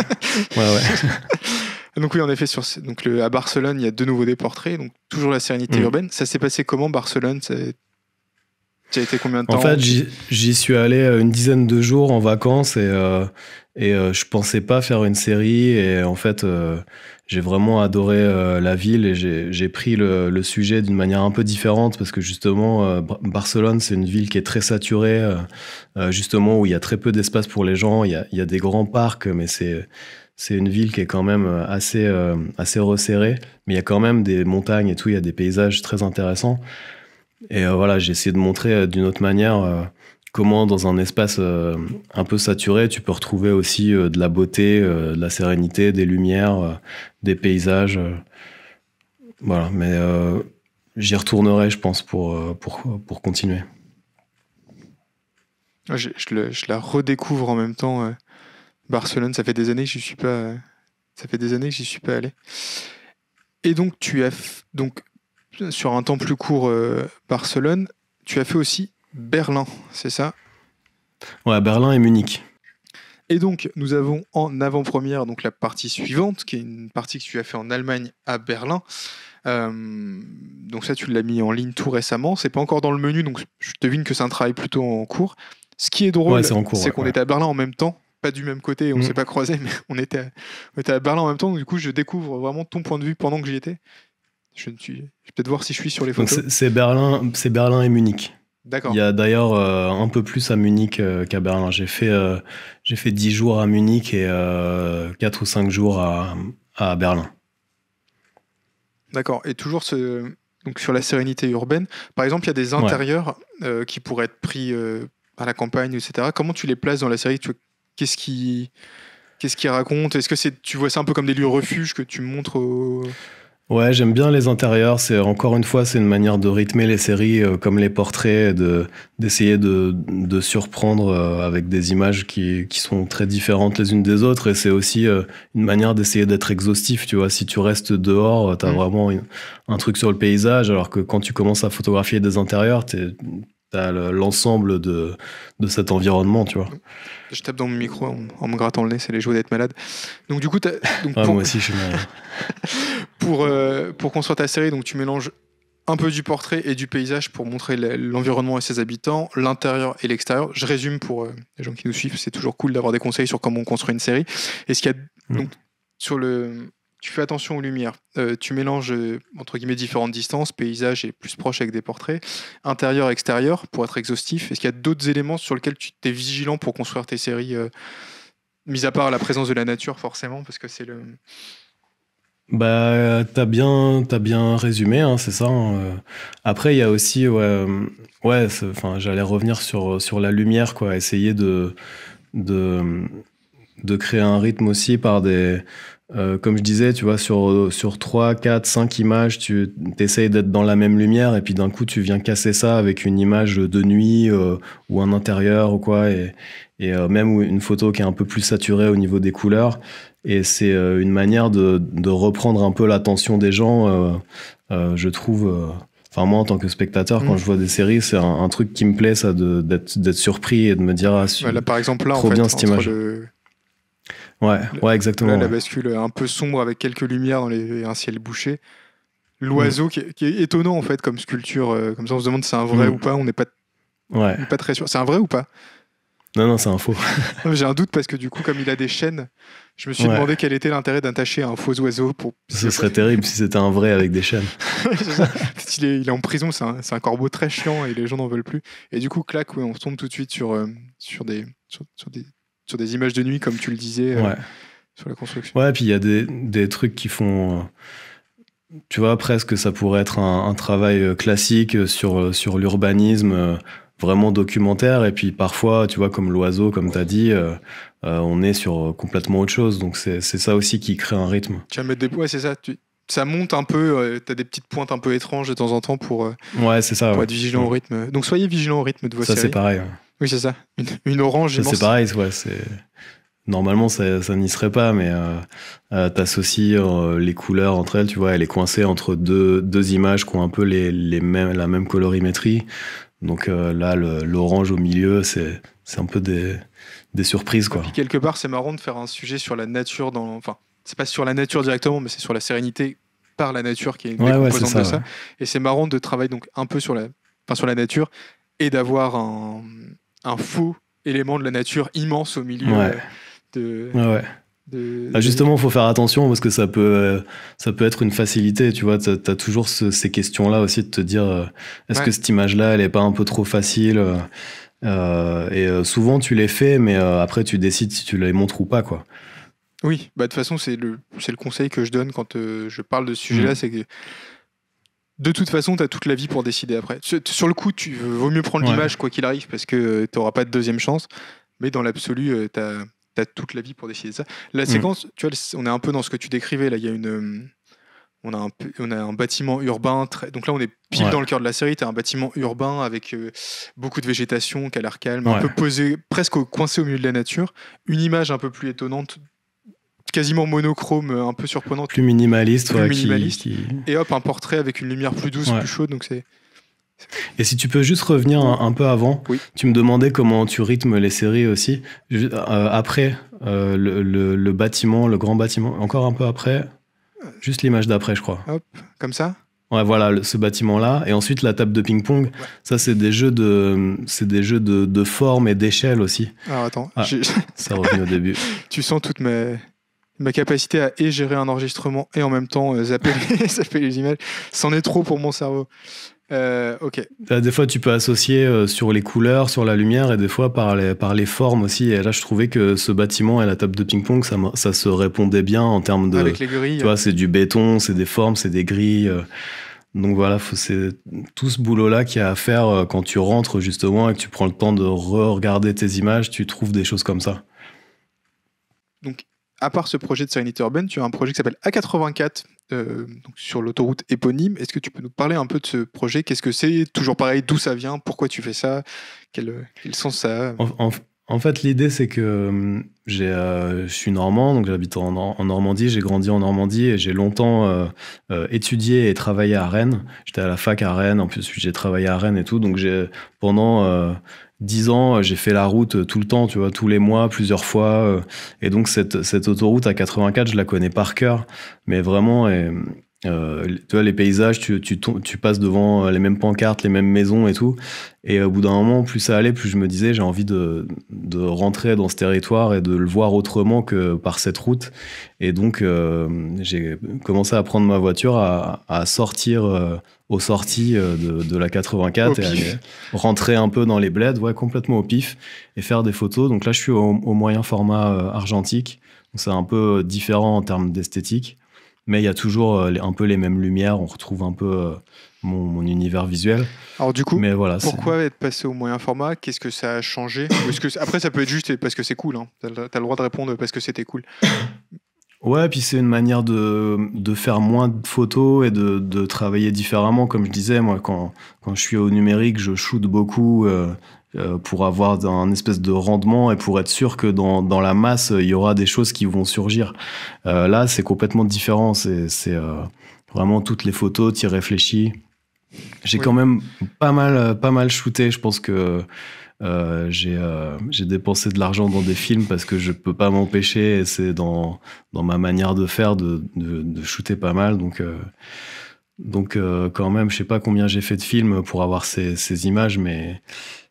ouais. donc oui, en effet sur donc le, à Barcelone, il y a de nouveau des portraits, donc toujours la sérénité mm. urbaine. Ça s'est passé comment Barcelone ça a été combien de temps En fait, j'y suis allé euh, une dizaine de jours en vacances et et euh, je pensais pas faire une série. Et en fait, euh, j'ai vraiment adoré euh, la ville et j'ai pris le, le sujet d'une manière un peu différente parce que justement, euh, Barcelone, c'est une ville qui est très saturée, justement, où il y a très peu d'espace pour les gens. Il y a, il y a des grands parcs, mais c'est c'est une ville qui est quand même assez, assez resserrée. Mais il y a quand même des montagnes et tout. Il y a des paysages très intéressants. Et voilà, j'ai essayé de montrer d'une autre manière comment dans un espace euh, un peu saturé, tu peux retrouver aussi euh, de la beauté, euh, de la sérénité, des lumières, des paysages. voilà, mais j'y retournerai, je pense, pour, pour, pour continuer. Je, la redécouvre en même temps. Barcelone, ça fait des années que je suis pas, ça fait des années que j'y suis pas allé. Et donc tu as donc sur un temps plus court Barcelone, tu as fait aussi Berlin, c'est ça Ouais, Berlin et Munich. Et donc, nous avons en avant-première donc la partie suivante, qui est une partie que tu as fait en Allemagne à Berlin. Euh, donc ça, tu l'as mis en ligne tout récemment. C'est pas encore dans le menu, donc je devine que c'est un travail plutôt en cours. Ce qui est drôle, c'est qu'on était à Berlin en même temps, pas du même côté, on ne mm. s'est pas croisés, mais on était, à, à Berlin en même temps. du coup, je découvre vraiment ton point de vue pendant que j'y étais. Je, ne suis... je vais peut-être voir si je suis sur les photos. C'est Berlin, c'est Berlin et Munich. Il y a d'ailleurs euh, un peu plus à Munich euh, qu'à Berlin. J'ai fait, euh, fait 10 jours à Munich et 4 ou 5 jours à, Berlin. D'accord. Et toujours donc sur la sérénité urbaine, par exemple, il y a des intérieurs qui pourraient être pris à la campagne, etc. Comment tu les places dans la série Qu'est-ce qui. Qu'est-ce qu'ils racontent Est-ce que c'est, tu vois ça un peu comme des lieux refuges que tu montres Ouais, j'aime bien les intérieurs. C'est encore une fois, c'est une manière de rythmer les séries euh, comme les portraits, de d'essayer de, de, surprendre euh, avec des images qui, qui, sont très différentes les unes des autres. Et c'est aussi euh, une manière d'essayer d'être exhaustif. Tu vois, si tu restes dehors, t'as as mmh. vraiment un truc sur le paysage, alors que quand tu commences à photographier des intérieurs, t'es t'as l'ensemble de, de, cet environnement, tu vois. Je tape dans mon micro en, me grattant le nez, c'est les jouets d'être malade. Donc du coup, ah, pour, moi aussi, je suis malade. pour, construire euh, ta série, donc tu mélanges un peu du portrait et du paysage pour montrer l'environnement et ses habitants, l'intérieur et l'extérieur. Je résume pour euh, les gens qui nous suivent, c'est toujours cool d'avoir des conseils sur comment on construit une série. Et ce qu'il y a mm. donc, sur le tu fais attention aux lumières, euh, tu mélanges euh, entre guillemets différentes distances, paysages et plus proche avec des portraits, intérieur, extérieur, pour être exhaustif. Est-ce qu'il y a d'autres éléments sur lesquels tu es vigilant pour construire tes séries, euh, mis à part la présence de la nature forcément, parce que c'est le... Bah, t'as bien, as bien résumé, hein, c'est ça. Hein, Après, il y a aussi, ouais, enfin, j'allais revenir sur, sur la lumière, quoi, essayer de, de créer un rythme aussi par des, euh, comme je disais, tu vois, sur, sur 3, 4, 5 images, tu essayes d'être dans la même lumière et puis d'un coup, tu viens casser ça avec une image de nuit euh, ou un intérieur ou quoi, et, euh, même une photo qui est un peu plus saturée au niveau des couleurs. Et c'est une manière de, reprendre un peu l'attention des gens, je trouve. Enfin, moi, en tant que spectateur, quand mm. je vois des séries, c'est un, truc qui me plaît, ça, d'être surpris et de me dire, ah, par exemple, là, trop en fait, bien cette image. Ouais, ouais, exactement. la bascule un peu sombre avec quelques lumières dans les, un ciel bouché. L'oiseau mm. qui, est étonnant en fait comme sculpture. Euh, comme ça, on se demande si c'est un vrai mm. ou pas. On n'est pas, ouais. pas très sûr. C'est un vrai ou pas Non, non, c'est un faux. J'ai un doute parce que du coup, comme il a des chaînes, je me suis demandé quel était l'intérêt d'attacher un faux oiseau pour. Ce serait terrible si c'était un vrai avec des chaînes. il, est, il, est, en prison, c'est un, corbeau très chiant et les gens n'en veulent plus. Et du coup, clac, on tombe tout de suite sur, euh, sur, des, sur des sur des images de nuit, comme tu le disais, euh, sur la construction. Ouais, puis il y a des, trucs qui font euh, tu vois, presque ça pourrait être un, travail euh, classique sur, sur l'urbanisme, vraiment documentaire. Et puis parfois, tu vois, comme l'oiseau, comme tu as dit, on est sur complètement autre chose. Donc c'est ça aussi qui crée un rythme. Tu vas mettre des ouais, c'est ça. ça monte un peu, tu as des petites pointes un peu étranges de temps en temps pour, ouais, c'est ça, être vigilant au rythme. Donc soyez vigilant au rythme de vos Ça, c'est pareil. Oui, c'est ça. Une, une orange. C'est pareil, ouais, c'est normalement ça, ça n'y serait pas, mais euh, euh t'associes euh, les couleurs entre elles, tu vois, elle est coincée entre deux, deux images qui ont un peu les, les mêmes, la même colorimétrie. Donc euh, là, l'orange au milieu, c'est un peu des, des surprises. Quoi. quelque part, c'est marrant de faire un sujet sur la nature, dans, enfin, c'est pas sur la nature directement, mais c'est sur la sérénité par la nature qui est une de ça. Et c'est marrant de travailler donc un peu sur la, enfin, sur la nature et d'avoir un, un faux élément de la nature immense au milieu euh, ah, de. justement, il faut faire attention parce que ça peut, euh, ça peut être une facilité, tu vois. Tu as, toujours ces questions-là aussi de te dire euh, est-ce que cette image-là, elle est pas un peu trop facile Et souvent, tu les fais, mais après, tu décides si tu les montres ou pas, quoi. Oui, bah, de toute façon, c'est le, le conseil que je donne quand je parle de ce mm. sujet-là, c'est que de toute façon, tu as toute la vie pour décider après. Sur le coup, tu vaut mieux prendre l'image quoi qu'il arrive parce que euh, tu n'auras pas de deuxième chance. Mais dans l'absolu, euh, tu as, toute la vie pour décider ça. La mm. séquence, tu vois, on est un peu dans ce que tu décrivais. Là, il y a une. Euh, on a, un, on a un bâtiment urbain, très, donc là on est pile dans le cœur de la série, tu as un bâtiment urbain avec beaucoup de végétation qui a l'air calme, un peu posé, presque coincé au milieu de la nature, une image un peu plus étonnante quasiment monochrome, euh, un peu surprenant. Plus minimaliste. Qui, Et hop, un portrait avec une lumière plus douce, plus chaude. Donc c'est. Et si tu peux juste revenir un, peu avant, tu me demandais comment tu rythmes les séries aussi. Euh, après euh, le, bâtiment, le grand bâtiment, encore un peu après, juste l'image d'après, je crois. Hop, comme ça Ouais, voilà, ce bâtiment-là. Et ensuite, la table de ping-pong. Ça, c'est des jeux de, des jeux de, forme et d'échelle aussi. Alors attends, ah, ça revient au début. tu sens toutes mes ma capacité à gérer un enregistrement et en même temps euh, zapper, les, images, c'en est trop pour mon cerveau. Euh, ok. Bah, des fois, tu peux associer euh, sur les couleurs, sur la lumière, et des fois par les, formes aussi. Et là, je trouvais que ce bâtiment et la table de ping-pong, ça, ça se répondait bien en termes de. Avec les grilles. Tu vois, c'est du béton, c'est des formes, c'est des grilles. Donc voilà, c'est tout ce boulot-là qu'il y a à faire quand tu rentres justement et que tu prends le temps de re-regarder tes images, tu trouves des choses comme ça. Donc à part ce projet de Serenity Urban, tu as un projet qui s'appelle A84 euh, sur l'autoroute éponyme. Est-ce que tu peux nous parler un peu de ce projet Qu'est-ce que c'est Toujours pareil, d'où ça vient Pourquoi tu fais ça quel, euh, quel, sens ça en, fait, l'idée, c'est que euh, j'ai, je suis normand, donc j'habite en, Normandie, j'ai grandi en Normandie et j'ai longtemps étudié et travaillé à Rennes. J'étais à la fac à Rennes, en plus j'ai travaillé à Rennes et tout, donc j'ai pendant dix ans, euh, j'ai fait la route euh, tout le temps, tu vois, tous les mois, plusieurs fois. Euh, et donc, cette, autoroute à 84, je la connais par cœur. Mais vraiment, tu vois, les paysages, tu, passes devant les mêmes pancartes, les mêmes maisons et tout. Et au bout d'un moment, plus ça allait, plus je me disais, j'ai envie de, rentrer dans ce territoire et de le voir autrement que par cette route. Et donc, j'ai commencé à prendre ma voiture, à, sortir aux sorties euh, de, la 84 et rentrer un peu dans les bleds, ouais, complètement au pif et faire des photos. Donc là, je suis au, moyen format euh, argentique. C'est un peu euh, différent en termes d'esthétique, mais il y a toujours un peu les mêmes lumières. On retrouve un peu mon, univers visuel. Alors du coup, pourquoi être passé au moyen format Qu'est-ce que ça a changé Ou que... Après, ça peut être juste parce que c'est cool. Hein. Tu as, as, le droit de répondre parce que c'était cool. Ouais, puis c'est une manière de, de, faire moins de photos et de, de, travailler différemment. Comme je disais, moi, quand, quand je suis au numérique, je shoote beaucoup euh, euh, pour avoir un espèce de rendement et pour être sûr que dans, dans la masse, il y aura des choses qui vont surgir. Euh, là, c'est complètement différent. C'est vraiment toutes les photos, y réfléchis. J'ai quand même pas mal, pas mal shooté. Je pense que euh, euh, j'ai dépensé de l'argent dans des films parce que je peux pas m'empêcher. et C'est dans, dans ma manière de faire de, de, shooter pas mal. Donc, euh, donc euh, quand même, je sais pas combien j'ai fait de films pour avoir ces, images, mais,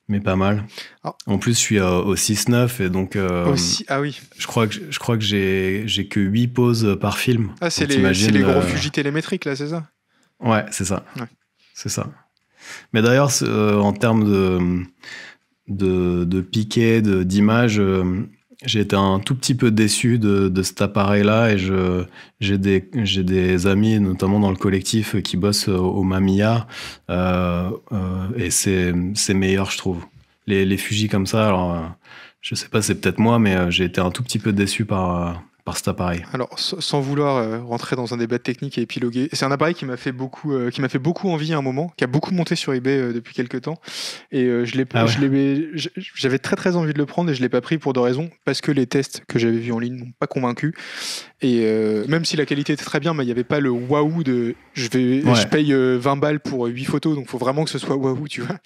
mais pas mal. Ah. En plus, je suis au 6-9 et donc. Aussi, ah oui. Je crois que, je crois que j'ai que 8 poses par film. Ah, c'est les, gros fugis télémétriques, là, c'est ça Ouais, c'est ça. Ouais. C'est ça. Mais d'ailleurs, en termes de de, de piquets, d'images. Euh, j'ai été un tout petit peu déçu de, de cet appareil-là et j'ai des, des, amis, notamment dans le collectif, euh, qui bossent euh, au, Mamiya et c'est meilleur, je trouve. Les, les comme ça, alors je sais pas, c'est peut-être moi, mais j'ai été un tout petit peu déçu par, par cet appareil Alors, sans vouloir euh, rentrer dans un débat technique et épiloguer, c'est un appareil qui m'a fait beaucoup, euh, qui m'a fait beaucoup envie à un moment, qui a beaucoup monté sur eBay euh, depuis quelques temps, et je l'ai, ah j'avais très très envie de le prendre et je l'ai pas pris pour deux raisons, parce que les tests que j'avais vus en ligne m'ont pas convaincu, et même si la qualité était très bien, mais il n'y avait pas le waouh de, je vais, je paye 20 balles pour 8 photos, donc faut vraiment que ce soit waouh, tu vois.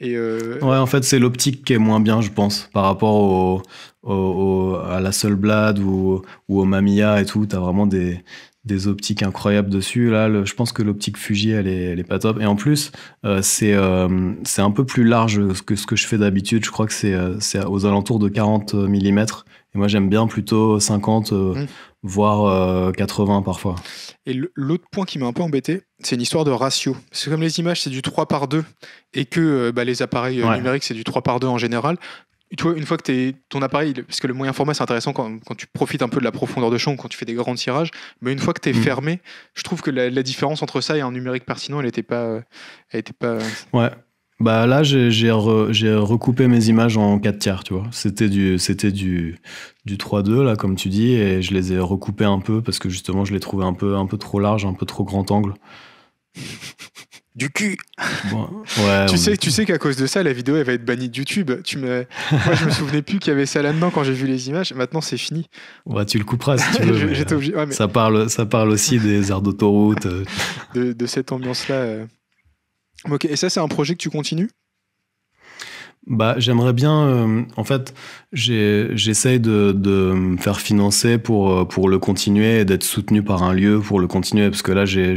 Et ouais, en fait, c'est l'optique qui est moins bien, je pense, par rapport au, à la seule blade ou, au Mamiya et tout, t'as vraiment des, des optiques incroyables dessus. Là, je pense que l'optique Fuji, elle est, pas top. Et en plus, euh, c'est euh, c'est un peu plus large que ce que je fais d'habitude. Je crois que c'est euh, aux alentours de 40 mm. Et moi, j'aime bien plutôt 50, mm. voire 80 parfois. Et l'autre point qui m'a un peu embêté, c'est une histoire de ratio. c'est comme les images, c'est du 3 par 2 et que bah, les appareils numériques, c'est du 3 par 2 en général une fois que es, ton appareil, parce que le moyen format c'est intéressant quand, tu profites un peu de la profondeur de champ, quand tu fais des grands tirages, mais une fois que tu es mm. fermé, je trouve que la, différence entre ça et un numérique pertinent, elle n'était pas, était pas. Ouais. Bah là, j'ai recoupé mes images en 4 tiers, tu vois. C'était du, c'était du, du 3-2, là, comme tu dis, et je les ai recoupé un peu parce que justement, je les trouvais un peu, un peu trop larges, un peu trop grand angle. du cul. tu, sais, tu sais qu'à cause de ça, la vidéo elle va être bannie de YouTube. Tu me... Moi, je me souvenais plus qu'il y avait ça là-dedans quand j'ai vu les images. Maintenant, c'est fini. Ouais, bah, tu le couperas si tu veux. Euh, obligé... ça, parle, ça parle aussi des arts d'autoroute. Euh. de, cette ambiance-là. Euh. Ok, et ça, c'est un projet que tu continues bah, j'aimerais bien. en fait, j'essaye de, me faire financer pour, pour le continuer et d'être soutenu par un lieu pour le continuer. Parce que là, j'ai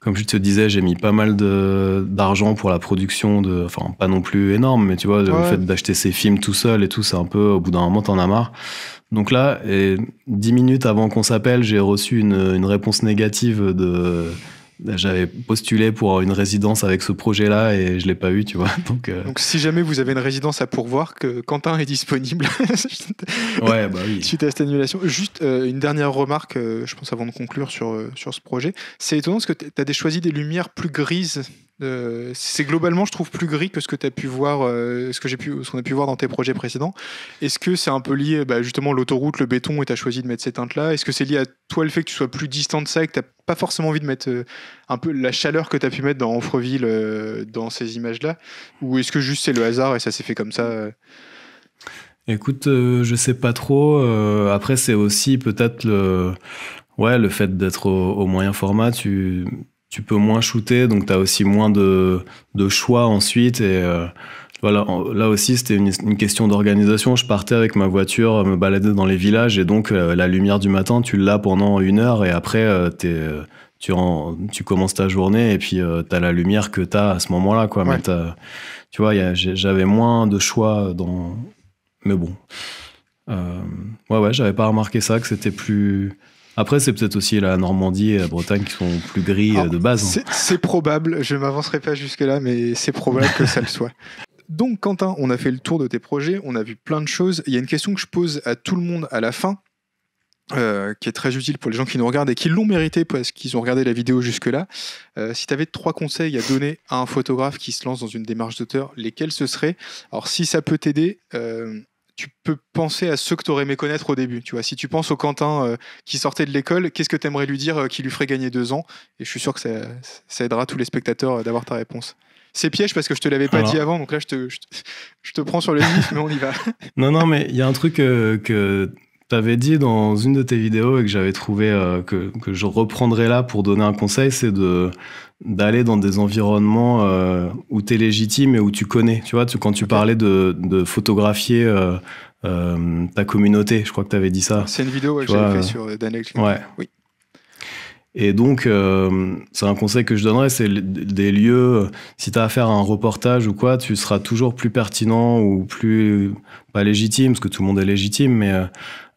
comme je te disais, j'ai mis pas mal d'argent pour la production de, enfin pas non plus énorme, mais tu vois, le fait d'acheter ces films tout seul et tout, c'est un peu, au bout d'un moment, t'en as marre. Donc là, et dix minutes avant qu'on s'appelle, j'ai reçu une réponse négative de j'avais postulé pour une résidence avec ce projet-là et je l'ai pas eu, tu vois. Euh, Donc, si jamais vous avez une résidence à pourvoir, que Quentin est disponible. Bah Suite à cette annulation. Juste euh, une dernière remarque, euh, je pense avant de conclure sur, ce projet. C'est étonnant parce que tu as choisi des lumières plus grises euh, c'est globalement, je trouve, plus gris que ce que tu as pu voir, euh, ce que j'ai pu, ce qu'on a pu voir dans tes projets précédents. Est-ce que c'est un peu lié, bah, justement, l'autoroute, le béton, et tu as choisi de mettre ces teintes-là Est-ce que c'est lié à toi le fait que tu sois plus distant de ça et que tu pas forcément envie de mettre euh, un peu la chaleur que tu as pu mettre dans Anfreville dans ces images-là Ou est-ce que juste c'est le hasard et ça s'est fait comme ça Écoute, je sais pas trop. après, c'est aussi peut-être le. Ouais, le fait d'être au, au, moyen format, tu, tu peux moins shooter, donc tu as aussi moins de, choix ensuite. Et euh, voilà, là aussi, c'était une, question d'organisation. Je partais avec ma voiture, euh, me balader dans les villages, et donc euh, la lumière du matin, tu l'as pendant une heure, et après, tu, commences ta journée, et puis tu as la lumière que tu as à ce moment-là. Quoi. Mais tu vois, j'avais moins de choix dans. Mais bon. ouais, ouais, j'avais pas remarqué ça, que c'était plus après, c'est peut-être aussi la Normandie et la Bretagne qui sont plus gris euh, ah, de base. C'est probable, je ne m'avancerai pas jusque-là, mais c'est probable que ça le soit. Donc, Quentin, on a fait le tour de tes projets, on a vu plein de choses. Il y a une question que je pose à tout le monde à la fin, euh, qui est très utile pour les gens qui nous regardent et qui l'ont mérité parce qu'ils ont regardé la vidéo jusque-là. Euh, si tu avais trois conseils à donner à un photographe qui se lance dans une démarche d'auteur, lesquels ce seraient Alors, si ça peut t'aider, tu peux penser à ceux que tu aurais aimé connaître au début. Tu vois, si tu penses au Quentin euh, qui sortait de l'école, qu'est-ce que tu aimerais lui dire euh, qui lui ferait gagner deux ans Et je suis sûr que ça, aidera tous les spectateurs euh, d'avoir ta réponse. C'est piège parce que je te l'avais pas dit avant, donc là je te, je te, prends sur le vif, mais on y va. non, non, mais il y a un truc que avais dit dans une de tes vidéos et que j'avais trouvé euh, que, que, je reprendrais là pour donner un conseil, c'est de d'aller dans des environnements euh, où tu es légitime et où tu connais. Tu vois, quand tu parlais de, de photographier euh, ta communauté, je crois que tu avais dit ça. C'est une vidéo que j'avais fait sur Daniel. Ouais. Oui. Et donc, euh, c'est un conseil que je donnerais, c'est des lieux, si tu as affaire à un reportage ou quoi, tu seras toujours plus pertinent ou plus, pas légitime, parce que tout le monde est légitime, mais euh,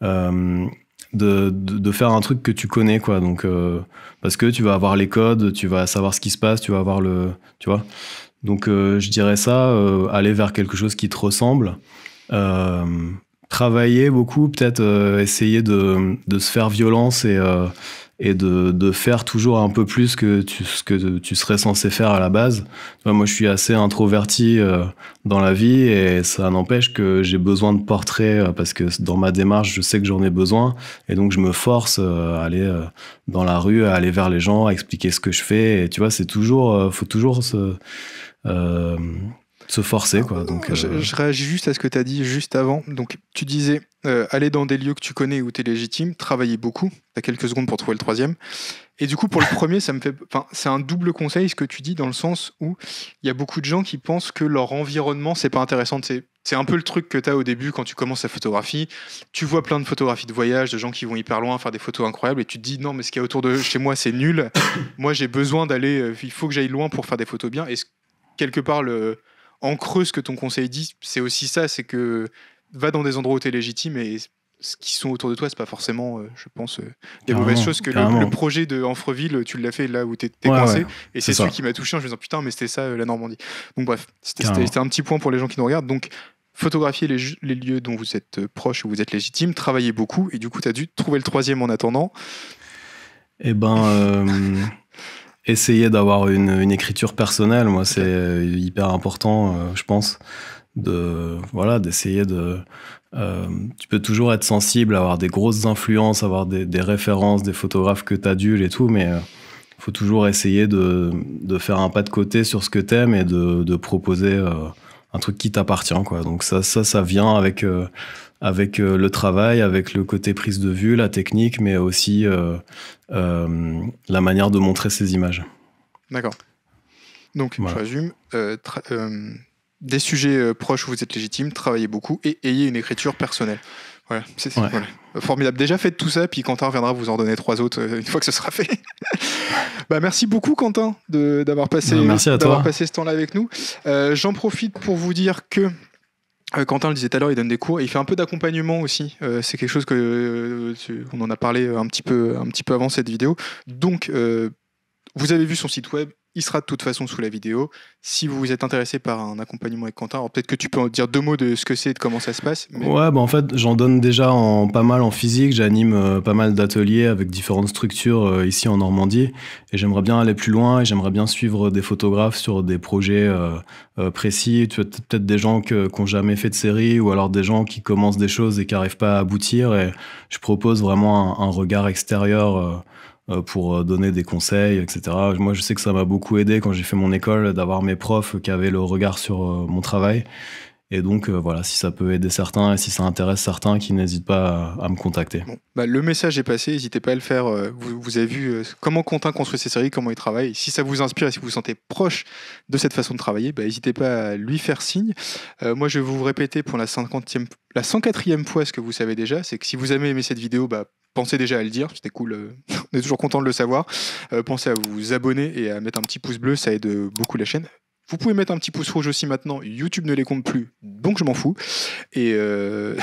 euh, de, faire un truc que tu connais, quoi. Donc, parce que tu vas avoir les codes, tu vas savoir ce qui se passe, tu vas avoir le... Tu vois Donc, je dirais ça, aller vers quelque chose qui te ressemble travailler beaucoup, peut-être essayer de, de, se faire violence et, euh, et de, faire toujours un peu plus que ce que tu serais censé faire à la base. moi, je suis assez introverti euh, dans la vie et ça n'empêche que j'ai besoin de portraits euh, parce que dans ma démarche, je sais que j'en ai besoin et donc je me force euh, à aller dans la rue, à aller vers les gens, à expliquer ce que je fais. Et tu vois, c'est toujours, faut toujours se, se forcer. Quoi. Ah, Donc, euh, je, réagis juste à ce que tu as dit juste avant. Donc, tu disais euh, aller dans des lieux que tu connais où tu es légitime, travailler beaucoup. Tu as quelques secondes pour trouver le troisième. Et du coup, pour le premier, ça me fait. Enfin, c'est un double conseil ce que tu dis dans le sens où il y a beaucoup de gens qui pensent que leur environnement, c'est pas intéressant. C'est, c'est un peu le truc que tu as au début quand tu commences la photographie. Tu vois plein de photographies de voyage, de gens qui vont hyper loin faire des photos incroyables et tu te dis non, mais ce qu'il y a autour de chez moi, c'est nul. moi, j'ai besoin d'aller. Euh, il faut que j'aille loin pour faire des photos bien. Et quelque part, le en creux, ce que ton conseil dit, c'est aussi ça, c'est que va dans des endroits où tu es légitime et ce qui sont autour de toi, c'est pas forcément, euh, je pense, euh, des mauvaises choses. Que le, projet de Anfreville, tu l'as fait là où t'es ouais, coincé, et c'est celui qui m'a touché en me disant putain, mais c'était ça euh, la Normandie. Donc bref, c'était un petit point pour les gens qui nous regardent. Donc photographier les, lieux dont vous êtes proche, où vous êtes légitime, travailler beaucoup, et du coup, tu as dû trouver le troisième en attendant. Eh ben essayer d'avoir une, écriture personnelle. Moi, c'est euh, hyper important, euh, je pense, de voilà, d'essayer de. Euh, tu peux toujours être sensible, avoir des grosses influences, avoir des, références, des photographes que tu adules et tout, mais faut toujours essayer de, de, faire un pas de côté sur ce que t'aimes et de, de proposer un truc qui t'appartient quoi. Donc ça ça ça vient avec euh, avec euh, le travail, avec le côté prise de vue, la technique, mais aussi euh, la manière de montrer ces images. D'accord. Donc je résume des sujets proches où vous êtes légitime, travaillez beaucoup et ayez une écriture personnelle. Voilà, c'est formidable. Déjà, faites tout ça, puis Quentin reviendra vous en donner trois autres euh, une fois que ce sera fait. bah, merci beaucoup, Quentin, d'avoir passé, bah, passé ce temps-là avec nous. Euh, j'en profite pour vous dire que. Euh, Quentin le disait tout à l'heure, il donne des cours et il fait un peu d'accompagnement aussi. c'est quelque chose que on en a parlé un petit peu, un petit peu avant cette vidéo. Donc, vous avez vu son site web, il sera de toute façon sous la vidéo. Si vous vous êtes intéressé par un accompagnement avec Quentin, peut-être que tu peux en dire deux mots de ce que c'est et de comment ça se passe. Ouais, bah en fait, j'en donne déjà pas mal en physique. J'anime euh, pas mal d'ateliers avec différentes structures euh, ici en Normandie. Et j'aimerais bien aller plus loin et j'aimerais bien suivre des photographes sur des projets euh, Tu précis. Peut-être des gens qui n'ont jamais fait de série ou alors des gens qui commencent des choses et qui n'arrivent pas à aboutir. Et je propose vraiment un regard extérieur euh, pour euh, donner des conseils, etc. Moi, je sais que ça m'a beaucoup aidé quand j'ai fait mon école d'avoir mes profs qui avaient le regard sur euh, mon travail. Et donc, voilà, si ça peut aider certains et si ça intéresse certains, qui n'hésitent pas à, me contacter. Bah, le message est passé, n'hésitez pas à le faire. Vous, avez vu comment Quentin construit ses séries, comment il travaille. Si ça vous inspire et si vous vous sentez proche de cette façon de travailler, bah, n'hésitez pas à lui faire signe. moi, je vais vous répéter pour la 50e, la 104e fois ce que vous savez déjà, c'est que si vous avez aimé cette vidéo, bah, pensez déjà à le dire, c'était cool, euh, on est toujours content de le savoir. Euh, pensez à vous abonner et à mettre un petit pouce bleu, ça aide euh, beaucoup la chaîne. Vous pouvez mettre un petit pouce rouge aussi maintenant, YouTube ne les compte plus, donc je m'en fous. Et...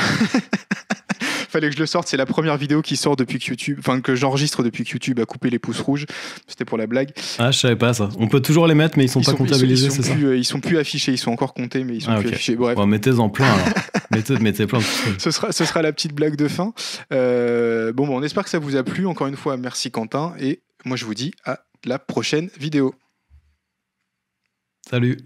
fallait que je le sorte. C'est la première vidéo qui sort depuis que YouTube, enfin que j'enregistre depuis que YouTube a coupé les pouces rouges. C'était pour la blague. Ah, je savais pas ça. On peut toujours les mettre, mais ils sont pas comptabilisés, c'est ça euh, Ils sont plus affichés, ils sont encore comptés, mais ils sont ah, plus affichés. mettez-en plein mettez, mettez plein. ce, sera, ce sera la petite blague de fin. Euh, bon, bon, on espère que ça vous a plu. Encore une fois, merci Quentin. Et moi, je vous dis à la prochaine vidéo. Salut